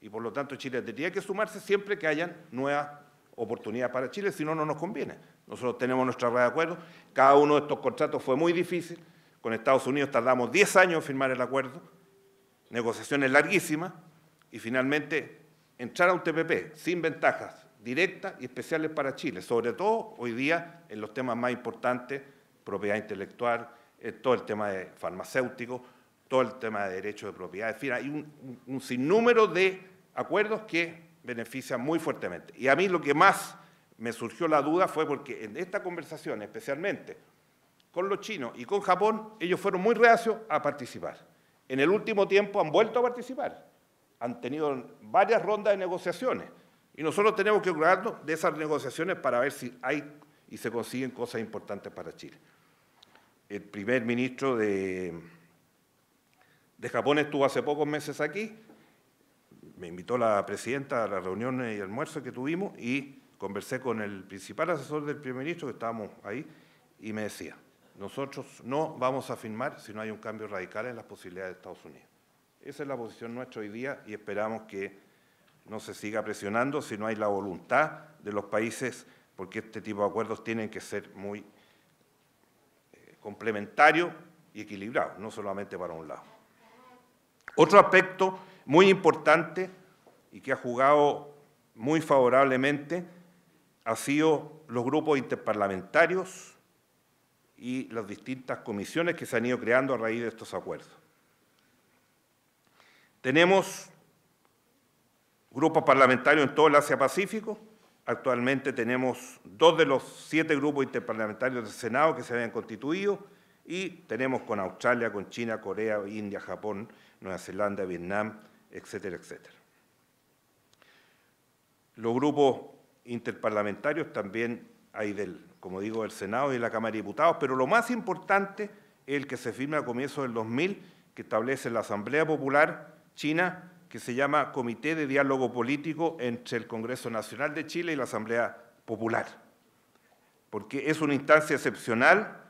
Y por lo tanto Chile tendría que sumarse siempre que hayan nuevas oportunidades para Chile, si no, no nos conviene. Nosotros tenemos nuestra red de acuerdos, cada uno de estos contratos fue muy difícil, con Estados Unidos tardamos 10 años en firmar el acuerdo, negociaciones larguísimas, y finalmente entrar a un TPP sin ventajas directas y especiales para Chile, sobre todo hoy día en los temas más importantes propiedad intelectual, eh, todo el tema de farmacéuticos, todo el tema de derechos de propiedad. En fin, hay un, un, sinnúmero de acuerdos que benefician muy fuertemente. Y a mí lo que más me surgió la duda fue porque en esta conversación, especialmente con los chinos y con Japón, ellos fueron muy reacios a participar. En el último tiempo han vuelto a participar. Han tenido varias rondas de negociaciones. Y nosotros tenemos que ocuparnos de esas negociaciones para ver si hay y se consiguen cosas importantes para Chile. El primer ministro de, de Japón estuvo hace pocos meses aquí, me invitó la presidenta a la reuniones y almuerzo que tuvimos y conversé con el principal asesor del primer ministro, que estábamos ahí, y me decía, nosotros no vamos a firmar si no hay un cambio radical en las posibilidades de Estados Unidos. Esa es la posición nuestra hoy día y esperamos que no se siga presionando si no hay la voluntad de los países porque este tipo de acuerdos tienen que ser muy eh, complementarios y equilibrados, no solamente para un lado. Otro aspecto muy importante y que ha jugado muy favorablemente ha sido los grupos interparlamentarios y las distintas comisiones que se han ido creando a raíz de estos acuerdos. Tenemos grupos parlamentarios en todo el Asia-Pacífico, Actualmente tenemos dos de los siete grupos interparlamentarios del Senado que se habían constituido y tenemos con Australia, con China, Corea, India, Japón, Nueva Zelanda, Vietnam, etcétera, etcétera. Los grupos interparlamentarios también hay del, como digo, del Senado y de la Cámara de Diputados, pero lo más importante es el que se firma a comienzos del 2000, que establece la Asamblea Popular China que se llama Comité de Diálogo Político entre el Congreso Nacional de Chile y la Asamblea Popular, porque es una instancia excepcional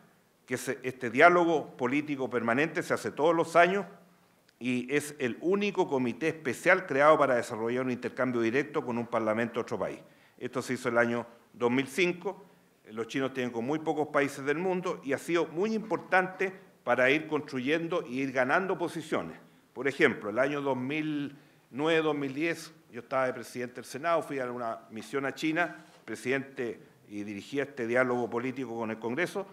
que este diálogo político permanente se hace todos los años y es el único comité especial creado para desarrollar un intercambio directo con un parlamento de otro país. Esto se hizo el año 2005, los chinos tienen con muy pocos países del mundo y ha sido muy importante para ir construyendo y ir ganando posiciones. Por ejemplo, el año 2009-2010 yo estaba de presidente del Senado, fui a una misión a China, presidente y dirigía este diálogo político con el Congreso,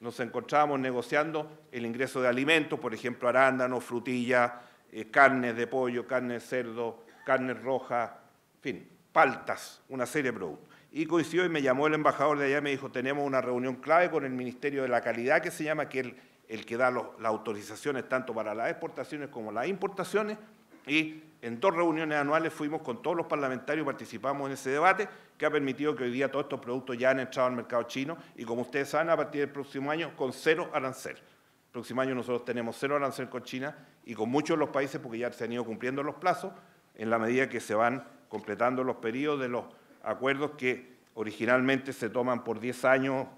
nos encontrábamos negociando el ingreso de alimentos, por ejemplo, arándanos, frutillas, eh, carnes de pollo, carne de cerdo, carne roja, en fin, paltas, una serie de productos. Y coincidió y me llamó el embajador de allá y me dijo, tenemos una reunión clave con el Ministerio de la Calidad, que se llama, que el el que da las autorizaciones tanto para las exportaciones como las importaciones y en dos reuniones anuales fuimos con todos los parlamentarios, participamos en ese debate que ha permitido que hoy día todos estos productos ya han entrado al mercado chino y como ustedes saben a partir del próximo año con cero arancel. El próximo año nosotros tenemos cero arancel con China y con muchos de los países porque ya se han ido cumpliendo los plazos en la medida que se van completando los periodos de los acuerdos que originalmente se toman por 10 años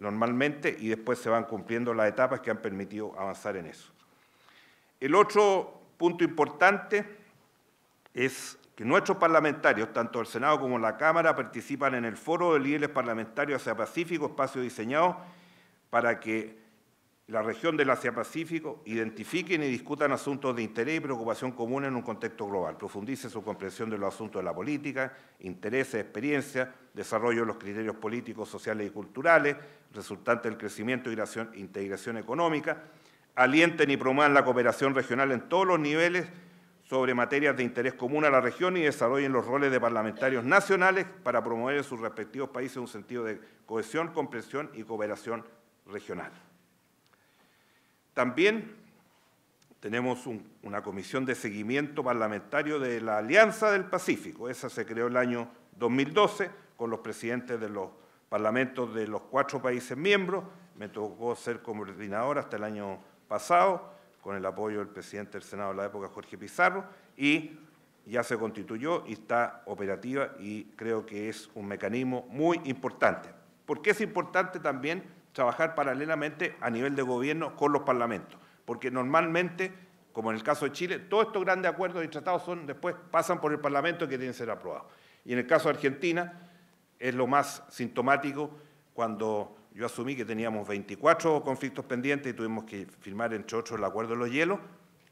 normalmente y después se van cumpliendo las etapas que han permitido avanzar en eso. El otro punto importante es que nuestros parlamentarios, tanto el Senado como la Cámara, participan en el foro de líderes parlamentarios hacia Pacífico, espacio diseñado para que la región del Asia-Pacífico identifiquen y discutan asuntos de interés y preocupación común en un contexto global, profundice su comprensión de los asuntos de la política, intereses, experiencias, desarrollo de los criterios políticos, sociales y culturales, resultante del crecimiento e integración económica, alienten y promuevan la cooperación regional en todos los niveles sobre materias de interés común a la región y desarrollen los roles de parlamentarios nacionales para promover en sus respectivos países un sentido de cohesión, comprensión y cooperación regional. También tenemos una comisión de seguimiento parlamentario de la Alianza del Pacífico. Esa se creó el año 2012 con los presidentes de los parlamentos de los cuatro países miembros. Me tocó ser coordinador hasta el año pasado con el apoyo del presidente del Senado de la época, Jorge Pizarro, y ya se constituyó y está operativa y creo que es un mecanismo muy importante. ¿Por qué es importante también? trabajar paralelamente a nivel de gobierno con los parlamentos, porque normalmente, como en el caso de Chile, todos estos grandes acuerdos y tratados son después pasan por el parlamento que tienen que ser aprobados. Y en el caso de Argentina es lo más sintomático cuando yo asumí que teníamos 24 conflictos pendientes y tuvimos que firmar, entre otros, el acuerdo de los hielos,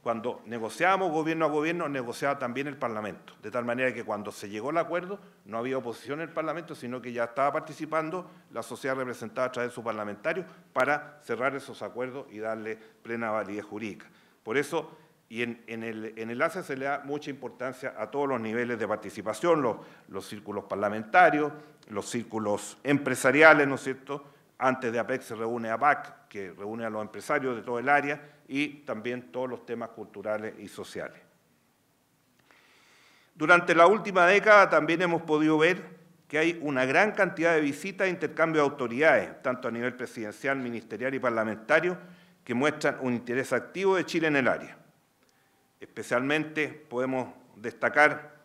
cuando negociábamos gobierno a gobierno, negociaba también el Parlamento, de tal manera que cuando se llegó al acuerdo no había oposición en el Parlamento, sino que ya estaba participando la sociedad representada a través de sus parlamentarios para cerrar esos acuerdos y darle plena validez jurídica. Por eso, y en, el en se le da mucha importancia a todos los niveles de participación, los, los círculos parlamentarios, los círculos empresariales, ¿no es cierto?, antes de APEC se reúne APAC, que reúne a los empresarios de todo el área y también todos los temas culturales y sociales. Durante la última década también hemos podido ver que hay una gran cantidad de visitas e intercambio de autoridades, tanto a nivel presidencial, ministerial y parlamentario, que muestran un interés activo de Chile en el área. Especialmente podemos destacar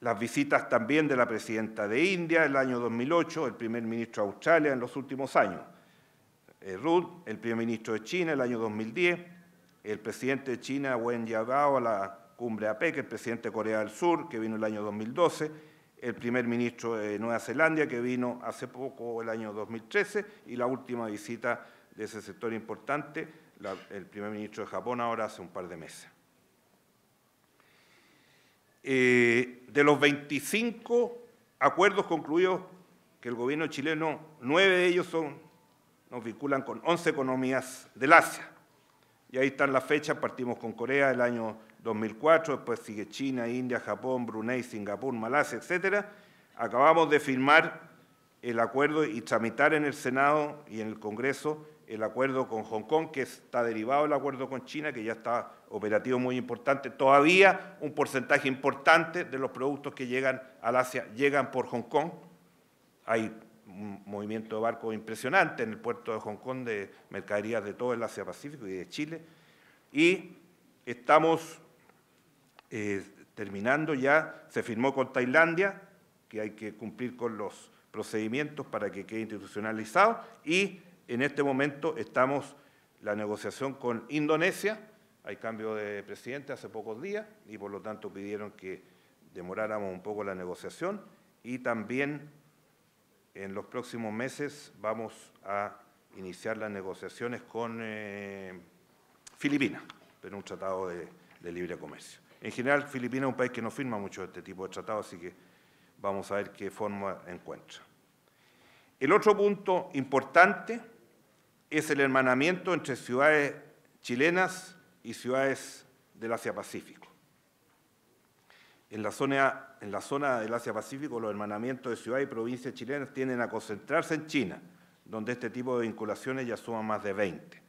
las visitas también de la presidenta de India el año 2008, el primer ministro de Australia en los últimos años, eh, Ruth, el primer ministro de China el año 2010, el presidente de China Wen Jiabao a la cumbre APEC, el presidente de Corea del Sur que vino el año 2012, el primer ministro de Nueva Zelanda que vino hace poco el año 2013 y la última visita de ese sector importante, el primer ministro de Japón ahora hace un par de meses. Eh, de los 25 acuerdos concluidos que el gobierno chileno, nueve de ellos son, nos vinculan con 11 economías del Asia. Y ahí están las fechas, partimos con Corea el año 2004, después sigue China, India, Japón, Brunei, Singapur, Malasia, etc. Acabamos de firmar el acuerdo y tramitar en el Senado y en el Congreso el acuerdo con Hong Kong, que está derivado del acuerdo con China, que ya está operativo muy importante. Todavía un porcentaje importante de los productos que llegan al Asia llegan por Hong Kong. Hay un movimiento de barcos impresionante en el puerto de Hong Kong de mercaderías de todo el Asia Pacífico y de Chile. Y estamos eh, terminando ya, se firmó con Tailandia, que hay que cumplir con los procedimientos para que quede institucionalizado, y en este momento estamos la negociación con Indonesia, hay cambio de presidente hace pocos días y por lo tanto pidieron que demoráramos un poco la negociación y también en los próximos meses vamos a iniciar las negociaciones con eh, Filipinas, pero un tratado de, de, libre comercio. En general, Filipinas es un país que no firma mucho este tipo de tratados, así que vamos a ver qué forma encuentra. El otro punto importante es el hermanamiento entre ciudades chilenas y ciudades del Asia-Pacífico. En la, zona, en la zona del Asia-Pacífico, los hermanamientos de ciudades y provincias chilenas tienden a concentrarse en China, donde este tipo de vinculaciones ya suman más de 20.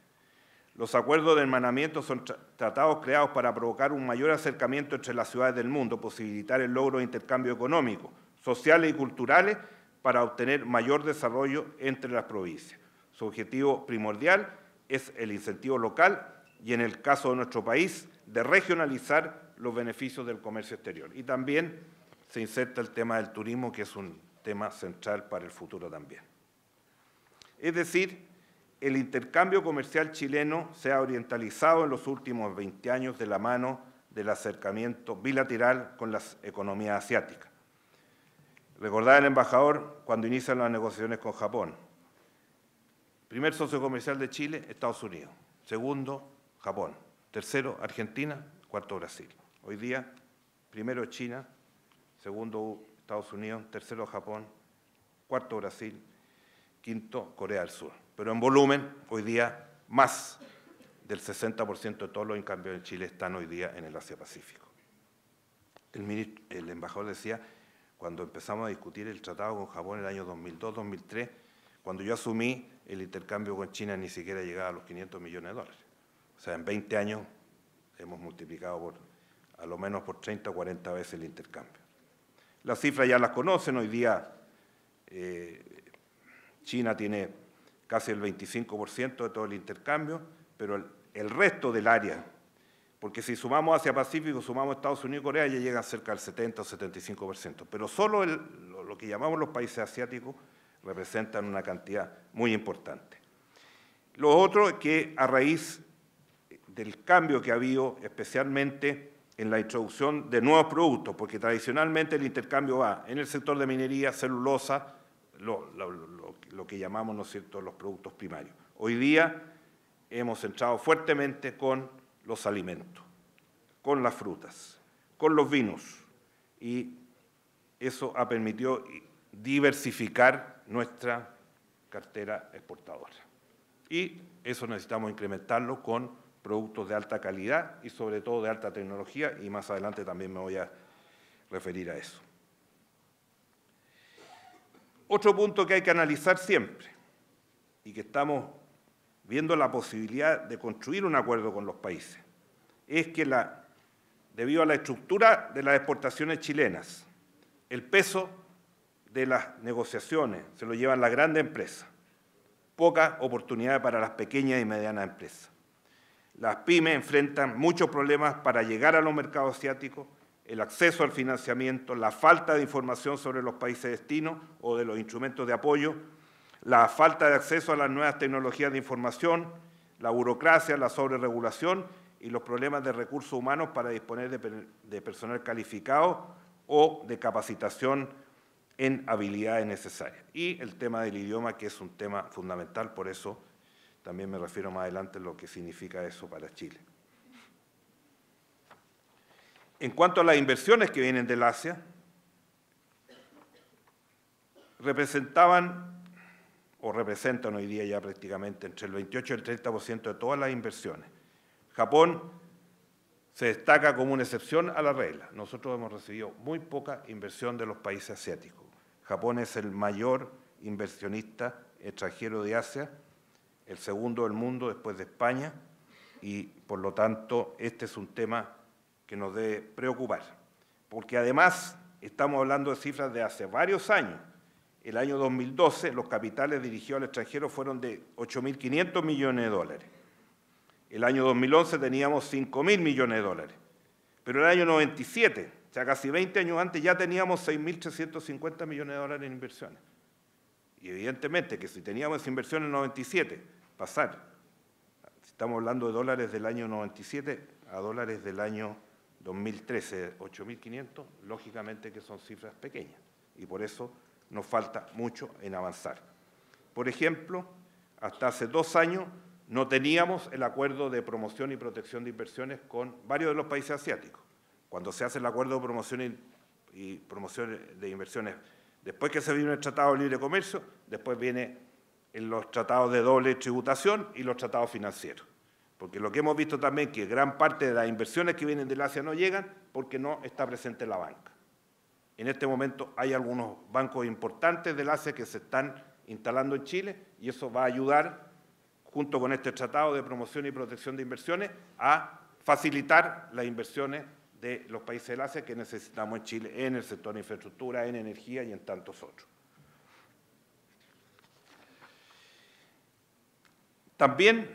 Los acuerdos de hermanamiento son tratados creados para provocar un mayor acercamiento entre las ciudades del mundo, posibilitar el logro de intercambio económico, sociales y culturales para obtener mayor desarrollo entre las provincias. Su objetivo primordial es el incentivo local y en el caso de nuestro país, de regionalizar los beneficios del comercio exterior. Y también se inserta el tema del turismo, que es un tema central para el futuro también. Es decir, el intercambio comercial chileno se ha orientalizado en los últimos 20 años de la mano del acercamiento bilateral con las economías asiáticas. Recordaba el embajador cuando inician las negociaciones con Japón. Primer socio comercial de Chile, Estados Unidos. Segundo, Japón. Tercero, Argentina. Cuarto, Brasil. Hoy día, primero China, segundo Estados Unidos, tercero Japón, cuarto Brasil, quinto Corea del Sur. Pero en volumen, hoy día, más del 60% de todos los intercambios en Chile están hoy día en el Asia-Pacífico. El, el embajador decía, cuando empezamos a discutir el tratado con Japón en el año 2002-2003, cuando yo asumí, el intercambio con China ni siquiera llegaba a los 500 millones de dólares. O sea, en 20 años hemos multiplicado por, a lo menos por 30 o 40 veces el intercambio. Las cifras ya las conocen, hoy día eh, China tiene casi el 25% de todo el intercambio, pero el, resto del área, porque si sumamos Asia Pacífico, sumamos Estados Unidos y Corea, ya llegan cerca del 70 o 75%, pero solo lo, lo que llamamos los países asiáticos representan una cantidad muy importante. Lo otro es que a raíz del cambio que ha habido, especialmente en la introducción de nuevos productos, porque tradicionalmente el intercambio va en el sector de minería, celulosa, lo, que llamamos ¿no cierto? los productos primarios. Hoy día hemos entrado fuertemente con los alimentos, con las frutas, con los vinos, y eso ha permitido diversificar nuestra cartera exportadora. Y eso necesitamos incrementarlo con productos de alta calidad y sobre todo de alta tecnología y más adelante también me voy a referir a eso. Otro punto que hay que analizar siempre y que estamos viendo la posibilidad de construir un acuerdo con los países es que debido a la estructura de las exportaciones chilenas, el peso de las negociaciones se lo llevan las grandes empresas, poca oportunidad para las pequeñas y medianas empresas. Las pymes enfrentan muchos problemas para llegar a los mercados asiáticos, el acceso al financiamiento, la falta de información sobre los países de destino o de los instrumentos de apoyo, la falta de acceso a las nuevas tecnologías de información, la burocracia, la sobreregulación y los problemas de recursos humanos para disponer de, de personal calificado o de capacitación en habilidades necesarias. Y el tema del idioma, que es un tema fundamental, por eso también me refiero más adelante a lo que significa eso para Chile. En cuanto a las inversiones que vienen del Asia, representaban o representan hoy día ya prácticamente entre el 28 y el 30% de todas las inversiones. Japón se destaca como una excepción a la regla. Nosotros hemos recibido muy poca inversión de los países asiáticos. Japón es el mayor inversionista extranjero de Asia el segundo del mundo después de España, y por lo tanto este es un tema que nos debe preocupar, porque además estamos hablando de cifras de hace varios años. El año 2012 los capitales dirigidos al extranjero fueron de 8.500 millones de dólares. El año 2011 teníamos 5.000 millones de dólares. Pero el año 97, o sea, casi 20 años antes, ya teníamos 6.350 millones de dólares en inversiones. Y evidentemente que si teníamos inversiones en 97, pasar. Estamos hablando de dólares del año 97 a dólares del año 2013, 8.500, lógicamente que son cifras pequeñas y por eso nos falta mucho en avanzar. Por ejemplo, hasta hace dos años no teníamos el acuerdo de promoción y protección de inversiones con varios de los países asiáticos. Cuando se hace el acuerdo de promoción y, y promoción de inversiones, después que se viene el Tratado de Libre Comercio, después viene en los tratados de doble tributación y los tratados financieros. Porque lo que hemos visto también es que gran parte de las inversiones que vienen del Asia no llegan porque no está presente la banca. En este momento hay algunos bancos importantes del Asia que se están instalando en Chile y eso va a ayudar, junto con este Tratado de Promoción y Protección de Inversiones, a facilitar las inversiones de los países del Asia que necesitamos en Chile en el sector de infraestructura, en energía y en tantos otros. También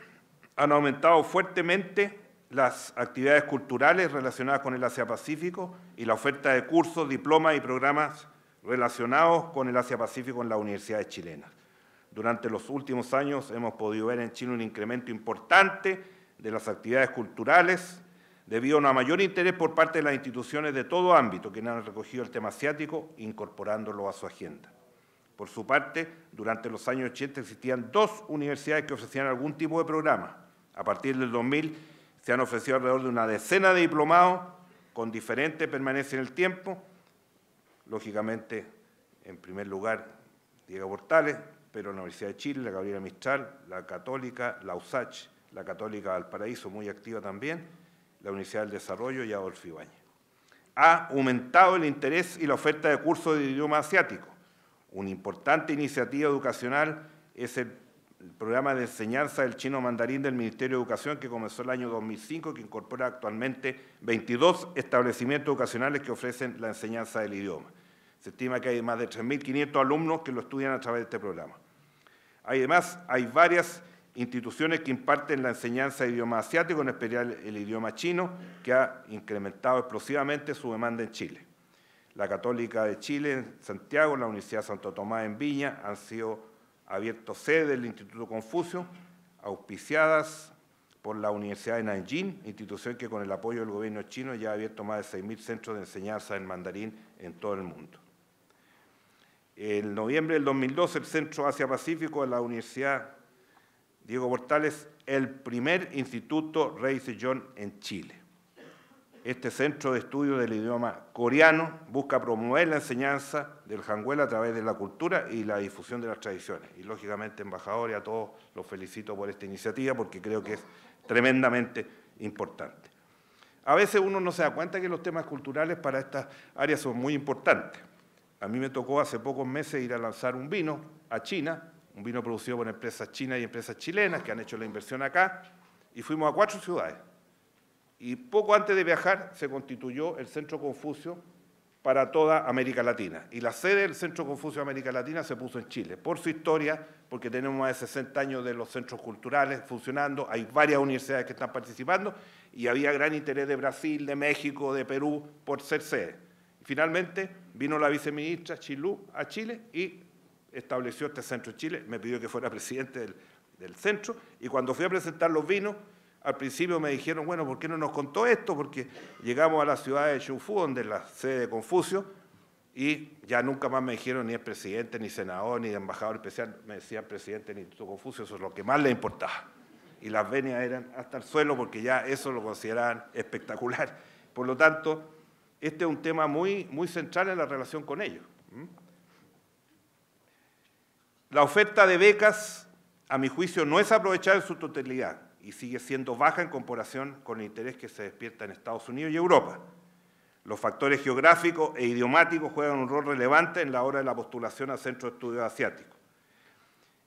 han aumentado fuertemente las actividades culturales relacionadas con el Asia-Pacífico y la oferta de cursos, diplomas y programas relacionados con el Asia-Pacífico en las universidades chilenas. Durante los últimos años hemos podido ver en Chile un incremento importante de las actividades culturales debido a un mayor interés por parte de las instituciones de todo ámbito que han recogido el tema asiático, incorporándolo a su agenda. Por su parte, durante los años 80 existían dos universidades que ofrecían algún tipo de programa. A partir del 2000 se han ofrecido alrededor de una decena de diplomados con diferentes permanencia en el tiempo. Lógicamente, en primer lugar, Diego Portales, pero la Universidad de Chile, la Gabriela Mistral, la Católica, la USACH, la Católica Valparaíso, muy activa también, la Universidad del Desarrollo y Adolfo Ibañez. Ha aumentado el interés y la oferta de cursos de idioma asiático una importante iniciativa educacional es el programa de enseñanza del chino mandarín del Ministerio de Educación que comenzó el año 2005 que incorpora actualmente 22 establecimientos educacionales que ofrecen la enseñanza del idioma. Se estima que hay más de 3.500 alumnos que lo estudian a través de este programa. Además, hay varias instituciones que imparten la enseñanza de idioma asiático, en especial el idioma chino, que ha incrementado explosivamente su demanda en Chile la Católica de Chile en Santiago, la Universidad Santo Tomás en Viña, han sido abiertos sedes del Instituto Confucio, auspiciadas por la Universidad de Nanjing, institución que con el apoyo del gobierno chino ya ha abierto más de 6.000 centros de enseñanza en mandarín en todo el mundo. En noviembre del 2012, el Centro Asia-Pacífico de la Universidad Diego Portales, el primer instituto Rey Sillón en Chile este centro de estudio del idioma coreano busca promover la enseñanza del Hangul a través de la cultura y la difusión de las tradiciones. Y lógicamente, embajador, y a todos los felicito por esta iniciativa porque creo que es tremendamente importante. A veces uno no se da cuenta que los temas culturales para estas áreas son muy importantes. A mí me tocó hace pocos meses ir a lanzar un vino a China, un vino producido por empresas chinas y empresas chilenas que han hecho la inversión acá, y fuimos a cuatro ciudades y poco antes de viajar se constituyó el Centro Confucio para toda América Latina. Y la sede del Centro Confucio de América Latina se puso en Chile, por su historia, porque tenemos más de 60 años de los centros culturales funcionando, hay varias universidades que están participando y había gran interés de Brasil, de México, de Perú por ser sede. Finalmente vino la viceministra Chilú a Chile y estableció este centro en Chile, me pidió que fuera presidente del, del centro y cuando fui a presentar los vinos, al principio me dijeron, bueno, ¿por qué no nos contó esto? Porque llegamos a la ciudad de Chufu, donde es la sede de Confucio, y ya nunca más me dijeron ni es presidente, ni senador, ni embajador especial, me decían presidente del Instituto Confucio, eso es lo que más le importaba. Y las venias eran hasta el suelo porque ya eso lo consideraban espectacular. Por lo tanto, este es un tema muy, muy central en la relación con ellos. La oferta de becas, a mi juicio, no es aprovechada en su totalidad y sigue siendo baja en comparación con el interés que se despierta en Estados Unidos y Europa. Los factores geográficos e idiomáticos juegan un rol relevante en la hora de la postulación al Centro de Estudios Asiáticos.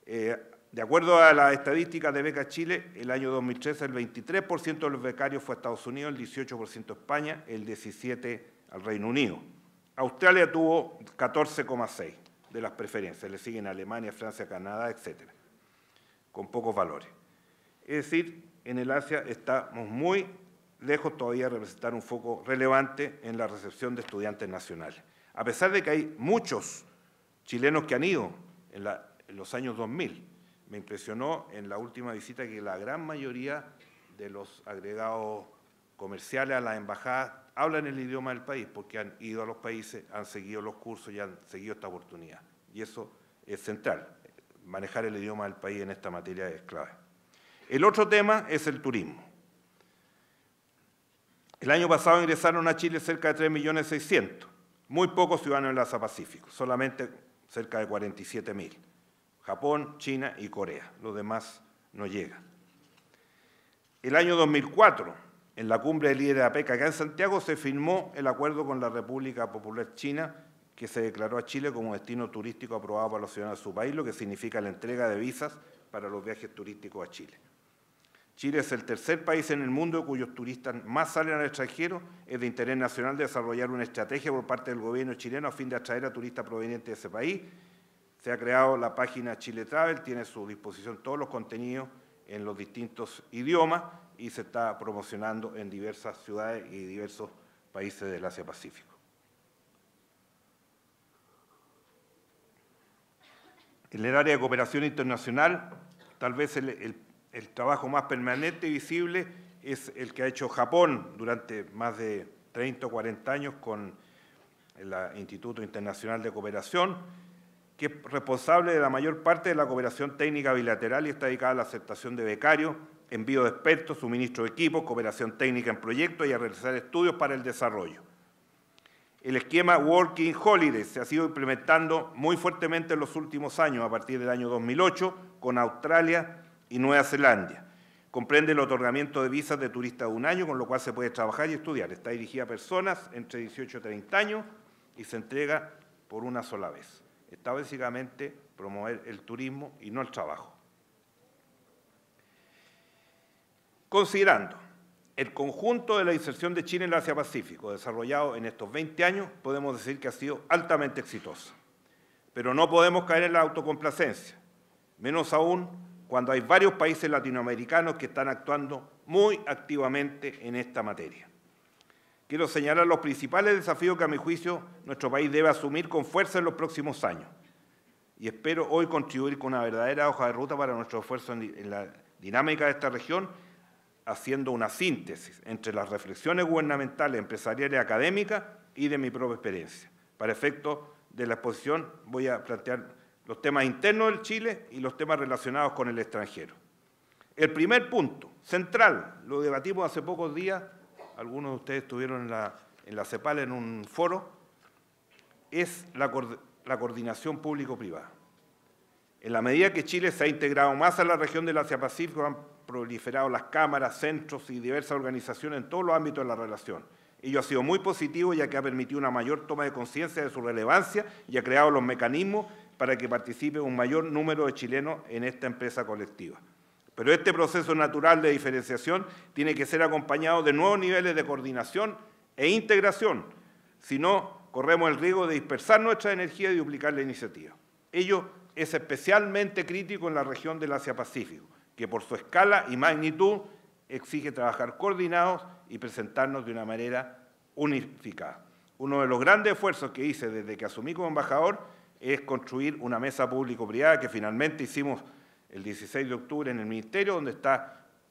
Eh, de acuerdo a las estadísticas de Beca Chile, el año 2013 el 23% de los becarios fue a Estados Unidos, el 18% a España, el 17% al Reino Unido. Australia tuvo 14,6% de las preferencias, le siguen Alemania, Francia, Canadá, etc., con pocos valores. Es decir, en el Asia estamos muy lejos todavía de representar un foco relevante en la recepción de estudiantes nacionales. A pesar de que hay muchos chilenos que han ido en, los años 2000, me impresionó en la última visita que la gran mayoría de los agregados comerciales a las embajadas hablan el idioma del país porque han ido a los países, han seguido los cursos y han seguido esta oportunidad. Y eso es central. Manejar el idioma del país en esta materia es clave. El otro tema es el turismo. El año pasado ingresaron a Chile cerca de 3.600.000, muy pocos ciudadanos del Asia Pacífico, solamente cerca de 47.000. Japón, China y Corea, los demás no llegan. El año 2004, en la cumbre de líderes de APEC acá en Santiago, se firmó el acuerdo con la República Popular China que se declaró a Chile como destino turístico aprobado para los ciudadanos de su país, lo que significa la entrega de visas para los viajes turísticos a Chile. Chile es el tercer país en el mundo cuyos turistas más salen al extranjero. Es de interés nacional desarrollar una estrategia por parte del gobierno chileno a fin de atraer a turistas provenientes de ese país. Se ha creado la página Chile Travel, tiene a su disposición todos los contenidos en los distintos idiomas y se está promocionando en diversas ciudades y diversos países del Asia-Pacífico. En el área de cooperación internacional, tal vez el, el el trabajo más permanente y visible es el que ha hecho Japón durante más de 30 o 40 años con el ah, Instituto Internacional de Cooperación, que es responsable de la mayor parte de la cooperación técnica bilateral y está dedicada a la aceptación de becarios, envío de expertos, suministro de equipos, cooperación técnica en proyectos y a realizar estudios para el desarrollo. El esquema Working Holidays se ha sido implementando muy fuertemente en los últimos años, a partir del año 2008, con Australia, y Nueva Zelanda. Comprende el otorgamiento de visas de turistas de un año, con lo cual se puede trabajar y estudiar. Está dirigida a personas entre 18 y 30 años y se entrega por una sola vez. Está básicamente promover el turismo y no el trabajo. Considerando el conjunto de la inserción de China en el Asia-Pacífico, desarrollado en estos 20 años, podemos decir que ha sido altamente exitosa. Pero no podemos caer en la autocomplacencia, menos aún cuando hay varios países latinoamericanos que están actuando muy activamente en esta materia. Quiero señalar los principales desafíos que a mi juicio nuestro país debe asumir con fuerza en los próximos años y espero hoy contribuir con una verdadera hoja de ruta para nuestro esfuerzo en la dinámica de esta región, haciendo una síntesis entre las reflexiones gubernamentales, empresariales, académicas y de mi propia experiencia. Para efecto de la exposición voy a plantear los temas internos del Chile y los temas relacionados con el extranjero. El primer punto, central, lo debatimos hace pocos días, algunos de ustedes estuvieron en la, CEPAL en un foro, es la, la coordinación público-privada. En la medida que Chile se ha integrado más a la región del Asia-Pacífico, han proliferado las cámaras, centros y diversas organizaciones en todos los ámbitos de la relación. Ello ha sido muy positivo ya que ha permitido una mayor toma de conciencia de su relevancia y ha creado los mecanismos para que participe un mayor número de chilenos en esta empresa colectiva. Pero este proceso natural de diferenciación tiene que ser acompañado de nuevos niveles de coordinación e integración, si no corremos el riesgo de dispersar nuestra energía y duplicar la iniciativa. Ello es especialmente crítico en la región del Asia-Pacífico, que por su escala y magnitud exige trabajar coordinados y presentarnos de una manera unificada. Uno de los grandes esfuerzos que hice desde que asumí como embajador es construir una mesa público-privada que finalmente hicimos el 16 de octubre en el Ministerio, donde están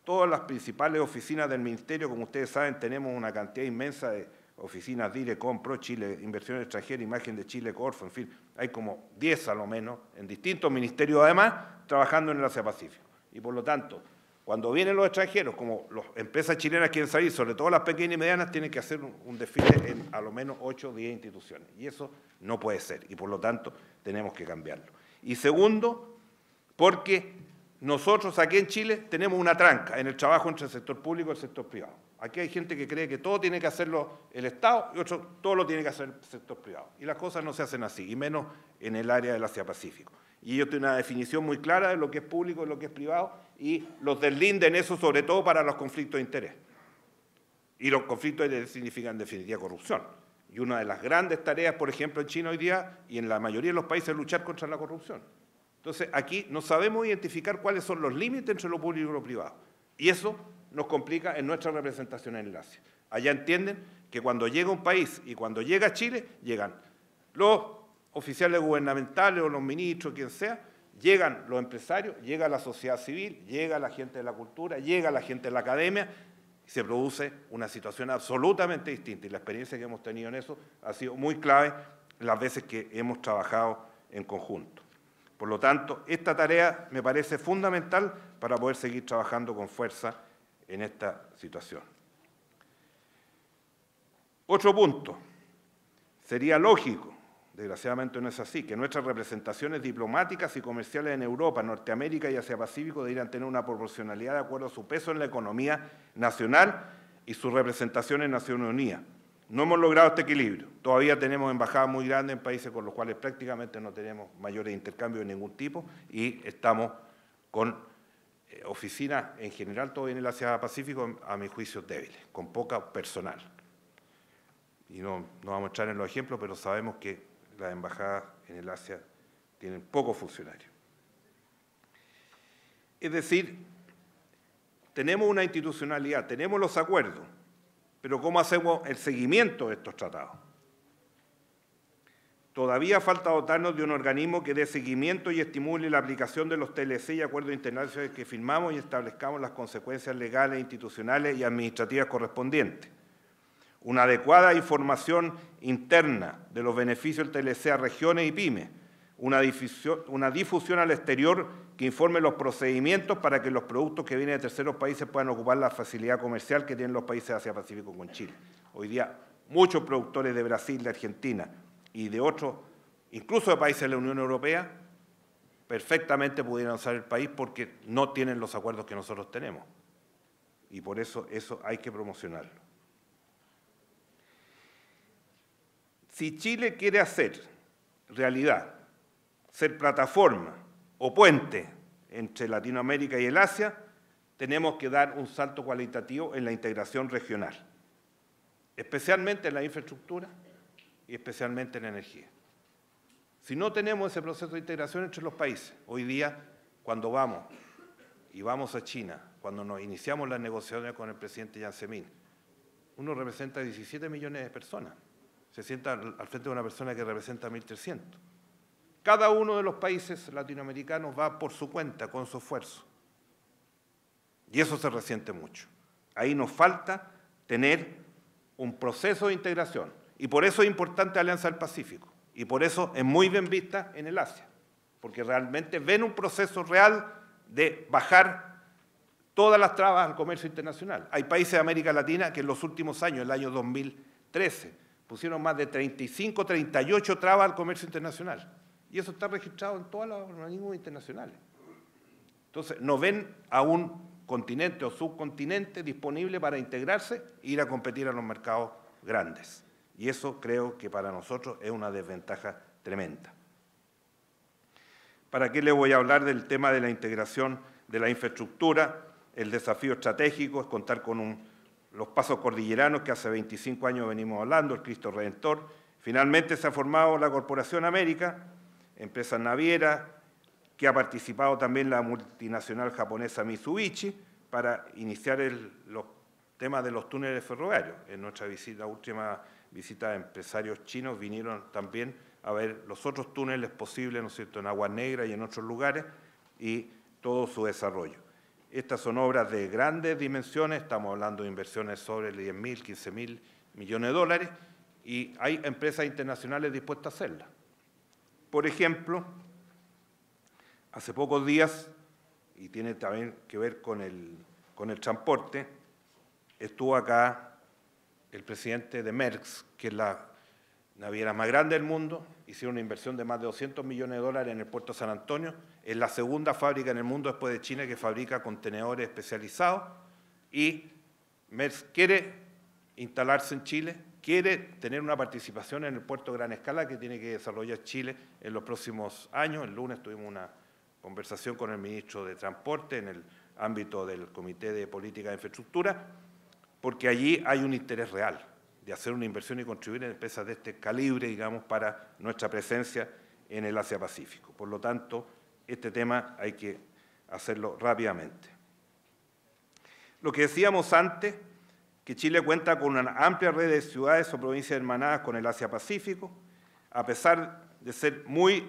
todas las principales oficinas del Ministerio. Como ustedes saben, tenemos una cantidad inmensa de oficinas DIRECOM, Chile, Inversión Extranjera, Imagen de Chile, Corfo, en fin, hay como 10 a lo menos en distintos ministerios además trabajando en el Asia Pacífico. Y por lo tanto, cuando vienen los extranjeros, como las empresas chilenas quieren salir, sobre todo las pequeñas y medianas, tienen que hacer un, desfile en a lo menos 8 o 10 instituciones. Y eso no puede ser, y por lo tanto tenemos que cambiarlo. Y segundo, porque nosotros aquí en Chile tenemos una tranca en el trabajo entre el sector público y el sector privado. Aquí hay gente que cree que todo tiene que hacerlo el Estado y otro todo lo tiene que hacer el sector privado. Y las cosas no se hacen así, y menos en el área del Asia-Pacífico. Y ellos tienen una definición muy clara de lo que es público y lo que es privado y los deslinden eso sobre todo para los conflictos de interés. Y los conflictos de interés significan en definitiva corrupción. Y una de las grandes tareas, por ejemplo, en China hoy día y en la mayoría de los países es luchar contra la corrupción. Entonces, aquí no sabemos identificar cuáles son los límites entre lo público y lo privado. Y eso nos complica en nuestra representación en Asia. Allá entienden que cuando llega un país y cuando llega Chile, llegan los oficiales gubernamentales o los ministros, quien sea, llegan los empresarios, llega la sociedad civil, llega la gente de la cultura, llega la gente de la academia, y se produce una situación absolutamente distinta. Y la experiencia que hemos tenido en eso ha sido muy clave las veces que hemos trabajado en conjunto. Por lo tanto, esta tarea me parece fundamental para poder seguir trabajando con fuerza en esta situación. Otro punto. Sería lógico, desgraciadamente no es así, que nuestras representaciones diplomáticas y comerciales en Europa, Norteamérica y Asia Pacífico deberían tener una proporcionalidad de acuerdo a su peso en la economía nacional y su representación en Naciones Unidas no hemos logrado este equilibrio. Todavía tenemos embajadas muy grandes en países con los cuales prácticamente no tenemos mayores intercambios de ningún tipo y estamos con eh, oficinas en general, todo en el Asia Pacífico, a mi juicio débiles, con poca personal. Y no, no vamos a entrar en los ejemplos, pero sabemos que las embajadas en el Asia tienen pocos funcionarios. Es decir, tenemos una institucionalidad, tenemos los acuerdos, pero ¿cómo hacemos el seguimiento de estos tratados? Todavía falta dotarnos de un organismo que dé seguimiento y estimule la aplicación de los TLC y acuerdos internacionales que firmamos y establezcamos las consecuencias legales, institucionales y administrativas correspondientes. Una adecuada información interna de los beneficios del TLC a regiones y pymes, una difusión, al exterior que informe los procedimientos para que los productos que vienen de terceros países puedan ocupar la facilidad comercial que tienen los países de Asia Pacífico con Chile. Hoy día muchos productores de Brasil, de Argentina y de otros, incluso de países de la Unión Europea, perfectamente pudieran usar el país porque no tienen los acuerdos que nosotros tenemos. Y por eso eso hay que promocionarlo. Si Chile quiere hacer realidad ser plataforma o puente entre Latinoamérica y el Asia, tenemos que dar un salto cualitativo en la integración regional, especialmente en la infraestructura y especialmente en la energía. Si no tenemos ese proceso de integración entre los países, hoy día cuando vamos y vamos a China, cuando nos iniciamos las negociaciones con el presidente Yan Zemin, uno representa 17 millones de personas, se sienta al frente de una persona que representa 1.300. Cada uno de los países latinoamericanos va por su cuenta, con su esfuerzo. Y eso se resiente mucho. Ahí nos falta tener un proceso de integración. Y por eso es importante la Alianza del Pacífico. Y por eso es muy bien vista en el Asia. Porque realmente ven un proceso real de bajar todas las trabas al comercio internacional. Hay países de América Latina que en los últimos años, el año 2013, pusieron más de 35, 38 trabas al comercio internacional. Y eso está registrado en todos los organismos internacionales. Entonces, no ven a un continente o subcontinente disponible para integrarse e ir a competir a los mercados grandes. Y eso creo que para nosotros es una desventaja tremenda. ¿Para qué le voy a hablar del tema de la integración de la infraestructura? El desafío estratégico es contar con los pasos cordilleranos que hace 25 años venimos hablando, el Cristo Redentor. Finalmente se ha formado la Corporación América, Empresa Naviera, que ha participado también la multinacional japonesa Mitsubishi para iniciar los temas de los túneles ferroviarios. En nuestra visita, última visita de empresarios chinos vinieron también a ver los otros túneles posibles, ¿no es cierto?, en Aguas Negras y en otros lugares y todo su desarrollo. Estas son obras de grandes dimensiones, estamos hablando de inversiones sobre 10.000, 15.000 millones de dólares y hay empresas internacionales dispuestas a hacerlas. Por ejemplo, hace pocos días, y tiene también que ver con el, transporte, estuvo acá el presidente de Merckx, que es la naviera más grande del mundo, hicieron una inversión de más de 200 millones de dólares en el puerto de San Antonio, es la segunda fábrica en el mundo después de China que fabrica contenedores especializados y Merckx quiere instalarse en Chile quiere tener una participación en el puerto de gran escala que tiene que desarrollar Chile en los próximos años. El lunes tuvimos una conversación con el ministro de Transporte en el ámbito del Comité de Política de Infraestructura, porque allí hay un interés real de hacer una inversión y contribuir en empresas de este calibre, digamos, para nuestra presencia en el Asia-Pacífico. Por lo tanto, este tema hay que hacerlo rápidamente. Lo que decíamos antes, que Chile cuenta con una amplia red de ciudades o provincias hermanadas con el Asia-Pacífico, a pesar de ser muy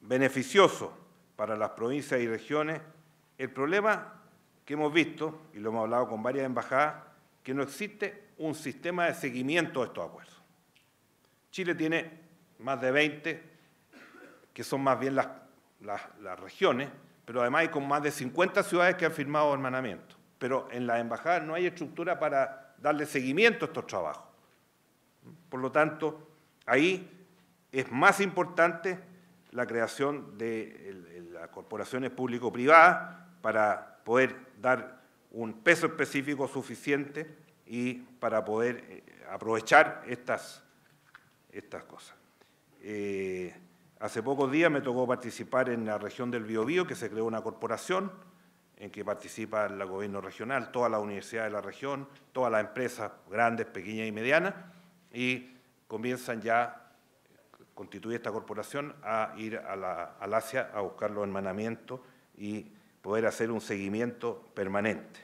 beneficioso para las provincias y regiones, el problema que hemos visto, y lo hemos hablado con varias embajadas, que no existe un sistema de seguimiento de estos acuerdos. Chile tiene más de 20, que son más bien las, regiones, pero además hay con más de 50 ciudades que han firmado hermanamiento pero en las embajadas no hay estructura para darle seguimiento a estos trabajos. Por lo tanto, ahí es más importante la creación de las corporaciones público-privadas para poder dar un peso específico suficiente y para poder eh, aprovechar estas, cosas. Eh, hace pocos días me tocó participar en la región del Biobío, que se creó una corporación en que participa el gobierno regional, toda la universidad de la región, todas las empresas grandes, pequeñas y medianas, y comienzan ya, constituye esta corporación, a ir al Asia a buscar los hermanamientos y poder hacer un seguimiento permanente.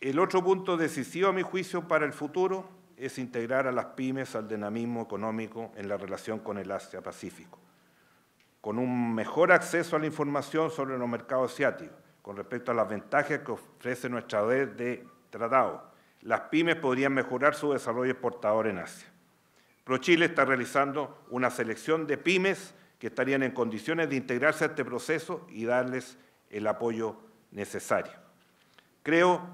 El otro punto decisivo, a mi juicio, para el futuro es integrar a las pymes al dinamismo económico en la relación con el Asia-Pacífico con un mejor acceso a la información sobre los mercados asiáticos, con respecto a las ventajas que ofrece nuestra red de Tratado, Las pymes podrían mejorar su desarrollo exportador en Asia. ProChile está realizando una selección de pymes que estarían en condiciones de integrarse a este proceso y darles el apoyo necesario. Creo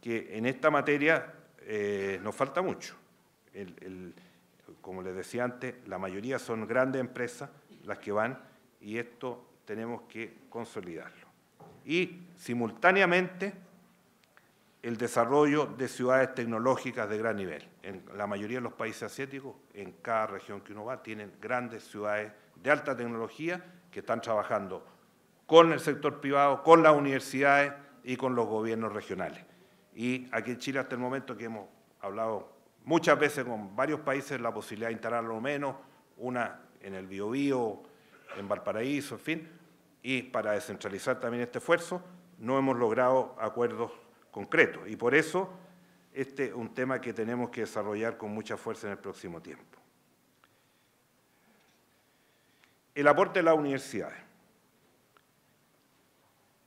que en esta materia eh, nos falta mucho. como les decía antes, la mayoría son grandes empresas, las que van y esto tenemos que consolidarlo. Y simultáneamente el desarrollo de ciudades tecnológicas de gran nivel. En la mayoría de los países asiáticos, en cada región que uno va, tienen grandes ciudades de alta tecnología que están trabajando con el sector privado, con las universidades y con los gobiernos regionales. Y aquí en Chile hasta el momento que hemos hablado muchas veces con varios países la posibilidad de instalar lo menos una en el Biobío, en Valparaíso, en fin, y para descentralizar también este esfuerzo, no hemos logrado acuerdos concretos. Y por eso este es un tema que tenemos que desarrollar con mucha fuerza en el próximo tiempo. El aporte de las universidades.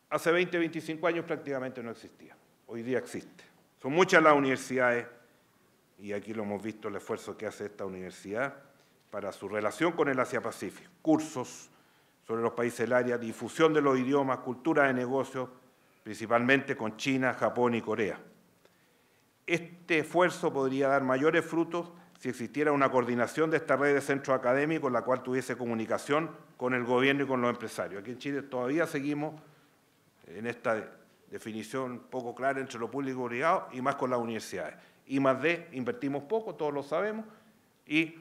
Hace 20, 25 años prácticamente no existía. Hoy día existe. Son muchas las universidades, y aquí lo hemos visto el esfuerzo que hace esta universidad, para su relación con el Asia-Pacífico, cursos sobre los países del área, difusión de los idiomas, cultura de negocios, principalmente con China, Japón y Corea. Este esfuerzo podría dar mayores frutos si existiera una coordinación de esta red de centros académicos, la cual tuviese comunicación con el gobierno y con los empresarios. Aquí en Chile todavía seguimos en esta definición poco clara entre lo público y privado y más con las universidades. Y más de, invertimos poco, todos lo sabemos, y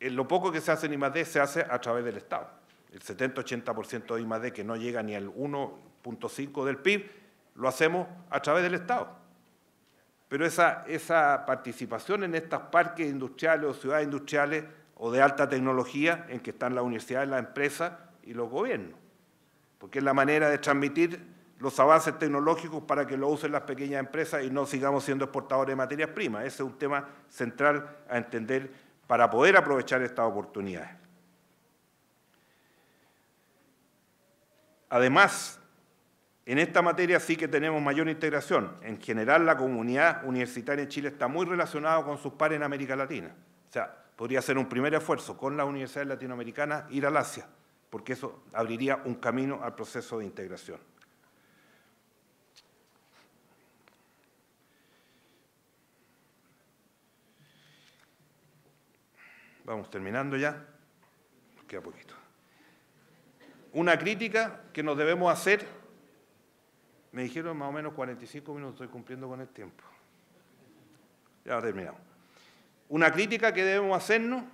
eh, lo poco que se hace en I+.D. se hace a través del Estado. El 70-80% de I+.D. que no llega ni al 1.5 del PIB, lo hacemos a través del Estado. Pero esa, participación en estos parques industriales o ciudades industriales o de alta tecnología en que están las universidades, las empresas y los gobiernos. Porque es la manera de transmitir los avances tecnológicos para que lo usen las pequeñas empresas y no sigamos siendo exportadores de materias primas. Ese es un tema central a entender para poder aprovechar estas oportunidades. Además, en esta materia sí que tenemos mayor integración. En general, la comunidad universitaria en Chile está muy relacionada con sus pares en América Latina. O sea, podría ser un primer esfuerzo con las universidades latinoamericanas ir al Asia, porque eso abriría un camino al proceso de integración. vamos terminando ya, queda poquito. Una crítica que nos debemos hacer, me dijeron más o menos 45 minutos, estoy cumpliendo con el tiempo. Ya terminamos. Una crítica que debemos hacernos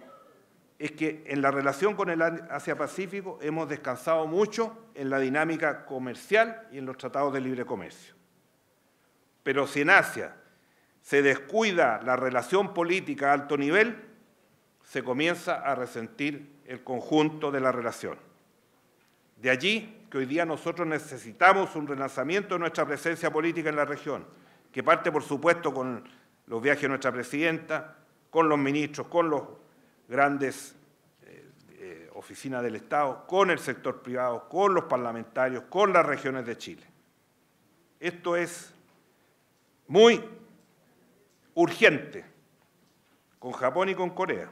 es que en la relación con el Asia-Pacífico hemos descansado mucho en la dinámica comercial y en los tratados de libre comercio. Pero si en Asia se descuida la relación política a alto nivel, se comienza a resentir el conjunto de la relación. De allí que hoy día nosotros necesitamos un relanzamiento de nuestra presencia política en la región, que parte, por supuesto, con los viajes de nuestra presidenta, con los ministros, con los grandes eh, eh, oficinas del Estado, con el sector privado, con los parlamentarios, con las regiones de Chile. Esto es muy urgente con Japón y con Corea.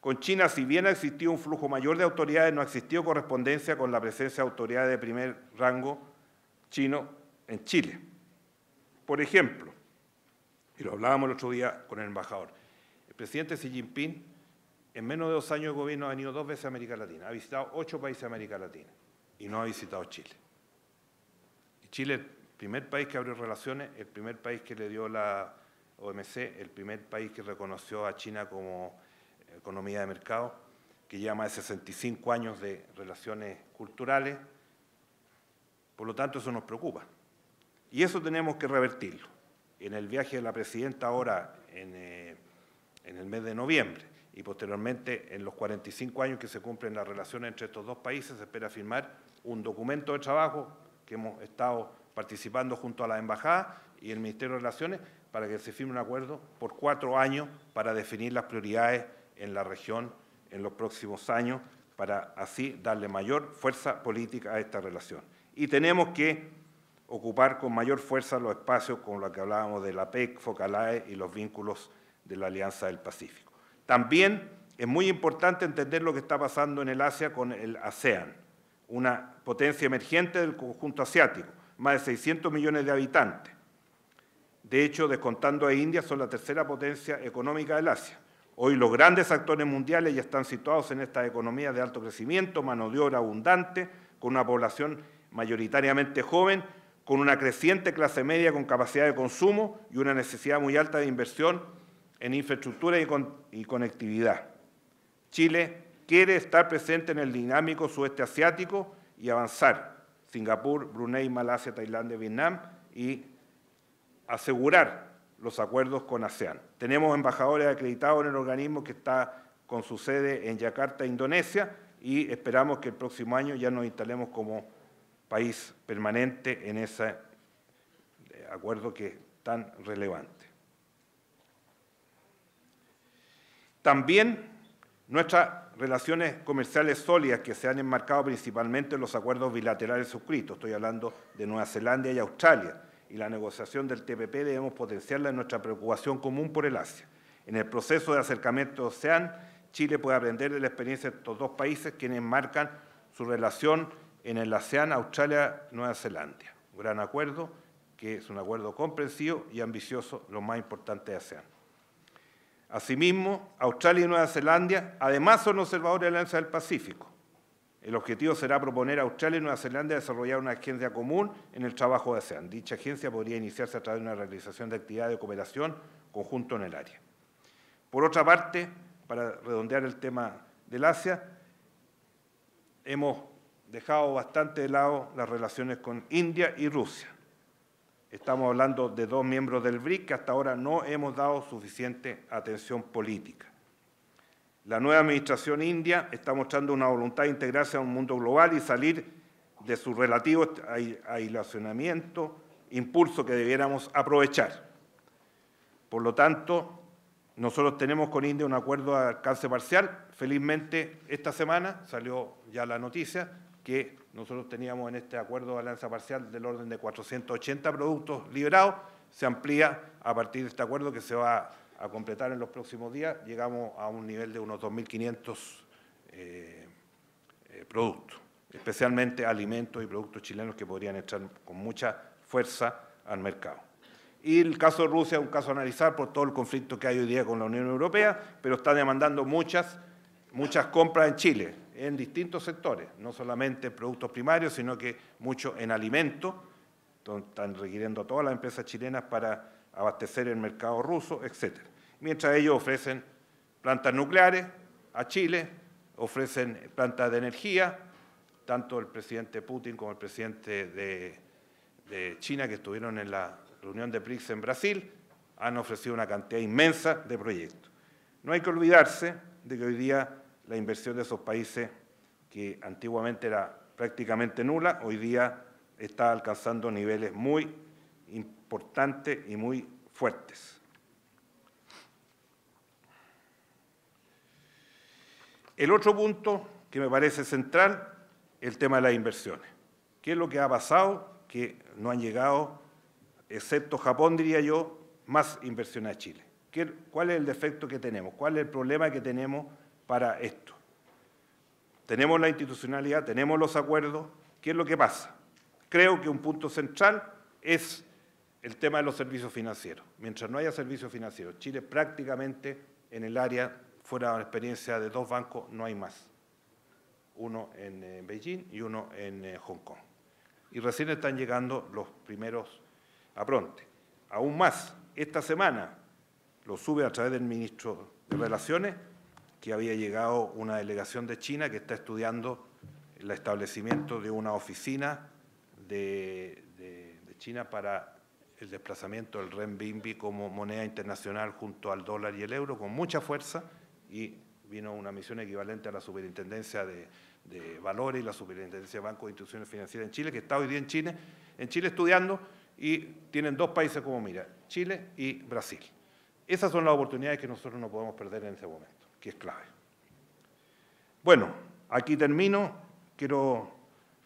Con China, si bien ha existido un flujo mayor de autoridades, no ha existido correspondencia con la presencia de autoridades de primer rango chino en Chile. Por ejemplo, y lo hablábamos el otro día con el embajador, el presidente Xi Jinping en menos de dos años de gobierno ha venido dos veces a América Latina, ha visitado ocho países de América Latina y no ha visitado Chile. Y Chile, el primer país que abrió relaciones, el primer país que le dio la OMC, el primer país que reconoció a China como economía de mercado, que lleva más de 65 años de relaciones culturales. Por lo tanto, eso nos preocupa. Y eso tenemos que revertirlo. En el viaje de la presidenta ahora, en, eh, en el mes de noviembre, y posteriormente en los 45 años que se cumplen las relaciones entre estos dos países, se espera firmar un documento de trabajo que hemos estado participando junto a la Embajada y el Ministerio de Relaciones para que se firme un acuerdo por cuatro años para definir las prioridades en la región en los próximos años para así darle mayor fuerza política a esta relación. Y tenemos que ocupar con mayor fuerza los espacios con los que hablábamos de la PEC, Focalae y los vínculos de la Alianza del Pacífico. También es muy importante entender lo que está pasando en el Asia con el ASEAN, una potencia emergente del conjunto asiático, más de 600 millones de habitantes. De hecho, descontando a India, son la tercera potencia económica del Asia. Hoy los grandes actores mundiales ya están situados en estas economías de alto crecimiento, mano de obra abundante, con una población mayoritariamente joven, con una creciente clase media con capacidad de consumo y una necesidad muy alta de inversión en infraestructura y, y conectividad. Chile quiere estar presente en el dinámico sudeste asiático y avanzar. Singapur, Brunei, Malasia, Tailandia, Vietnam y asegurar los acuerdos con ASEAN. Tenemos embajadores acreditados en el organismo que está con su sede en Yakarta, Indonesia, y esperamos que el próximo año ya nos instalemos como país permanente en ese eh, acuerdo que es tan relevante. También nuestras relaciones comerciales sólidas que se han enmarcado principalmente en los acuerdos bilaterales suscritos, estoy hablando de Nueva Zelanda y Australia, y la negociación del TPP debemos potenciarla en nuestra preocupación común por el Asia. En el proceso de acercamiento ASEAN, Chile puede aprender de la experiencia de estos dos países quienes marcan su relación en el ASEAN, Australia, Nueva Zelanda. Un gran acuerdo que es un acuerdo comprensivo y ambicioso, lo más importante de ASEAN. Asimismo, Australia y Nueva Zelanda además son observadores de la Alianza del Pacífico, el objetivo será proponer a Australia y Nueva Zelanda desarrollar una agencia común en el trabajo de ASEAN. Dicha agencia podría iniciarse a través de una realización de actividades de cooperación conjunto en el área. Por otra parte, para redondear el tema del Asia, hemos dejado bastante de lado las relaciones con India y Rusia. Estamos hablando de dos miembros del BRIC que hasta ahora no hemos dado suficiente atención política. La nueva administración india está mostrando una voluntad de integrarse a un mundo global y salir de su relativo aislacionamiento, impulso que debiéramos aprovechar. Por lo tanto, nosotros tenemos con India un acuerdo de alcance parcial. Felizmente, esta semana salió ya la noticia que nosotros teníamos en este acuerdo de alianza parcial del orden de 480 productos liberados. Se amplía a partir de este acuerdo que se va a completar en los próximos días, llegamos a un nivel de unos 2.500 eh, eh, productos, especialmente alimentos y productos chilenos que podrían entrar con mucha fuerza al mercado. Y el caso de Rusia es un caso a analizar por todo el conflicto que hay hoy día con la Unión Europea, pero está demandando muchas, muchas compras en Chile, en distintos sectores, no solamente en productos primarios, sino que mucho en alimentos, están requiriendo a todas las empresas chilenas para abastecer el mercado ruso, etc. Mientras ellos ofrecen plantas nucleares a Chile, ofrecen plantas de energía, tanto el presidente Putin como el presidente de, China que estuvieron en la reunión de PRIX en Brasil, han ofrecido una cantidad inmensa de proyectos. No hay que olvidarse de que hoy día la inversión de esos países, que antiguamente era prácticamente nula, hoy día está alcanzando niveles muy importantes importantes y muy fuertes. El otro punto que me parece central el tema de las inversiones. ¿Qué es lo que ha pasado? Que no han llegado, excepto Japón, diría yo, más inversiones a Chile. ¿Cuál es el defecto que tenemos? ¿Cuál es el problema que tenemos para esto? Tenemos la institucionalidad, tenemos los acuerdos. ¿Qué es lo que pasa? Creo que un punto central es el tema de los servicios financieros. Mientras no haya servicios financieros, Chile prácticamente en el área, fuera de la experiencia de dos bancos, no hay más. Uno en eh, Beijing y uno en eh, Hong Kong. Y recién están llegando los primeros a pronto. Aún más, esta semana lo sube a través del ministro de Relaciones, que había llegado una delegación de China que está estudiando el establecimiento de una oficina de, de China para el desplazamiento del renminbi como moneda internacional junto al dólar y el euro con mucha fuerza y vino una misión equivalente a la superintendencia de, valores y la superintendencia de bancos e instituciones financieras en Chile, que está hoy día en Chile, en Chile estudiando y tienen dos países como mira, Chile y Brasil. Esas son las oportunidades que nosotros no podemos perder en ese momento, que es clave. Bueno, aquí termino. Quiero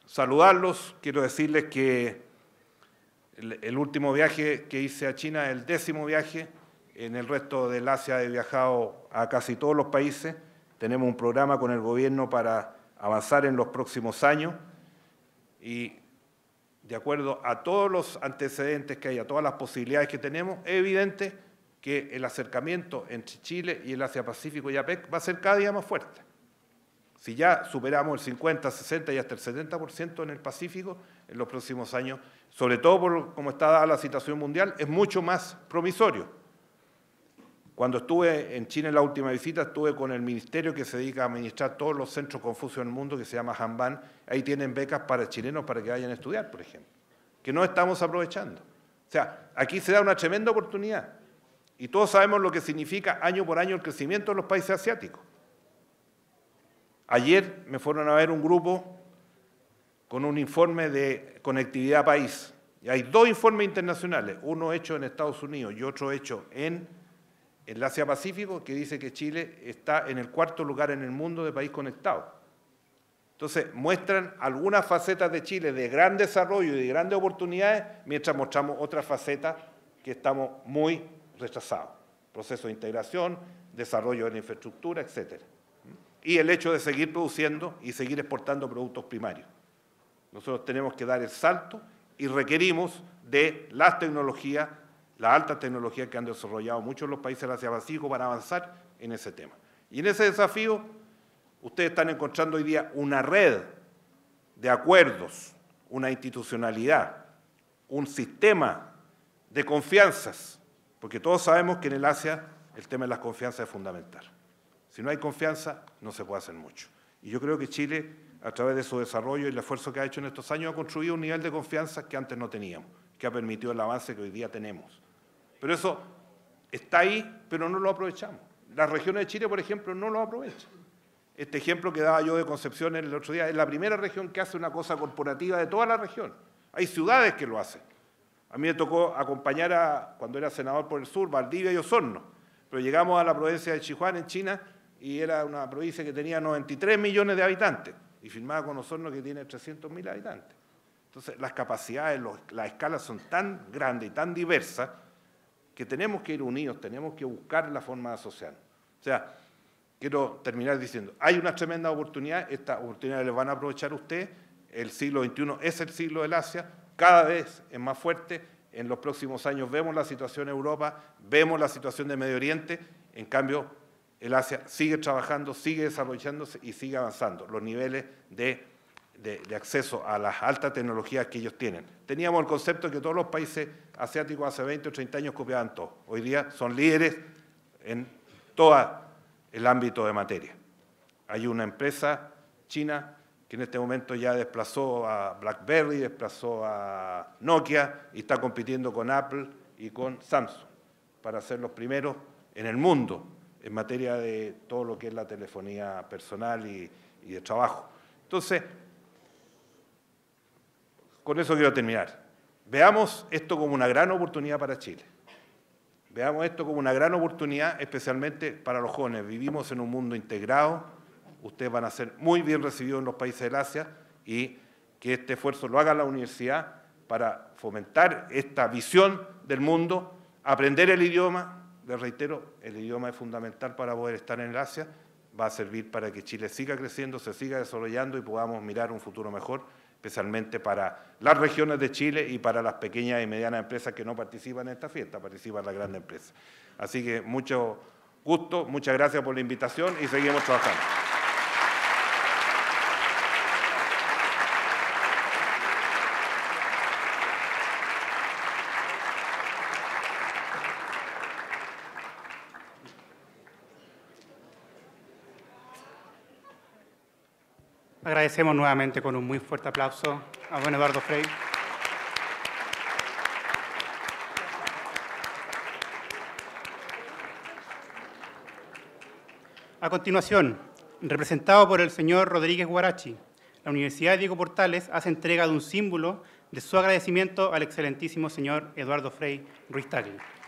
saludarlos, quiero decirles que el, último viaje que hice a China, el décimo viaje, en el resto del Asia he viajado a casi todos los países, tenemos un programa con el gobierno para avanzar en los próximos años y de acuerdo a todos los antecedentes que hay, a todas las posibilidades que tenemos, es evidente que el acercamiento entre Chile y el Asia-Pacífico y APEC va a ser cada día más fuerte. Si ya superamos el 50, 60 y hasta el 70% en el Pacífico, en los próximos años sobre todo por está dada la situación mundial, es mucho más promisorio. Cuando estuve en China en la última visita, estuve con el ministerio que se dedica a administrar todos los centros confusos del mundo, que se llama Hanban. Ahí tienen becas para chilenos para que vayan a estudiar, por ejemplo, que no estamos aprovechando. O sea, aquí se da una tremenda oportunidad. Y todos sabemos lo que significa año por año el crecimiento de los países asiáticos. Ayer me fueron a ver un grupo con un informe de conectividad país. Y hay dos informes internacionales, uno hecho en Estados Unidos y otro hecho en el Asia-Pacífico, que dice que Chile está en el cuarto lugar en el mundo de país conectado. Entonces, muestran algunas facetas de Chile de gran desarrollo y de grandes oportunidades, mientras mostramos otras facetas que estamos muy rechazados. Proceso de integración, desarrollo de la infraestructura, etc. Y el hecho de seguir produciendo y seguir exportando productos primarios. Nosotros tenemos que dar el salto y requerimos de las tecnologías, la alta tecnología que han desarrollado muchos los países asia Pacífico para avanzar en ese tema. Y en ese desafío, ustedes están encontrando hoy día una red de acuerdos, una institucionalidad, un sistema de confianzas, porque todos sabemos que en el Asia el tema de las confianzas es fundamental. Si no hay confianza, no se puede hacer mucho. Y yo creo que Chile a través de su desarrollo y el esfuerzo que ha hecho en estos años, ha construido un nivel de confianza que antes no teníamos, que ha permitido el avance que hoy día tenemos. Pero eso está ahí, pero no lo aprovechamos. Las regiones de Chile, por ejemplo, no lo aprovechan. Este ejemplo que daba yo de Concepción el otro día, es la primera región que hace una cosa corporativa de toda la región. Hay ciudades que lo hacen. A mí me tocó acompañar a, cuando era senador por el sur, Valdivia y Osorno. Pero llegamos a la provincia de Chihuahua, en China, y era una provincia que tenía 93 millones de habitantes y firmada con Osorno que tiene 300.000 habitantes. Entonces, las capacidades, las escalas son tan grandes y tan diversas que tenemos que ir unidos, tenemos que buscar la forma de asociarnos. O sea, quiero terminar diciendo, hay una tremenda oportunidad, esta oportunidad les van a aprovechar ustedes, el siglo XXI es el siglo del Asia, cada vez es más fuerte, en los próximos años vemos la situación en Europa, vemos la situación de Medio Oriente, en cambio el Asia sigue trabajando, sigue desarrollándose y sigue avanzando. Los niveles de, acceso a las altas tecnologías que ellos tienen. Teníamos el concepto de que todos los países asiáticos hace 20 o 30 años copiaban todo. Hoy día son líderes en todo el ámbito de materia. Hay una empresa china que en este momento ya desplazó a BlackBerry, desplazó a Nokia y está compitiendo con Apple y con Samsung para ser los primeros en el mundo en materia de todo lo que es la telefonía personal y, de trabajo. Entonces, con eso quiero terminar. Veamos esto como una gran oportunidad para Chile. Veamos esto como una gran oportunidad, especialmente para los jóvenes. Vivimos en un mundo integrado, ustedes van a ser muy bien recibidos en los países del Asia y que este esfuerzo lo haga la universidad para fomentar esta visión del mundo, aprender el idioma, les reitero, el idioma es fundamental para poder estar en Asia, va a servir para que Chile siga creciendo, se siga desarrollando y podamos mirar un futuro mejor, especialmente para las regiones de Chile y para las pequeñas y medianas empresas que no participan en esta fiesta, participan las grandes empresas. Así que mucho gusto, muchas gracias por la invitación y seguimos trabajando. agradecemos nuevamente con un muy fuerte aplauso a don Eduardo Frey. A continuación, representado por el señor Rodríguez Guarachi, la Universidad Diego Portales hace entrega de un símbolo de su agradecimiento al excelentísimo señor Eduardo Frey Ruiz Tagle.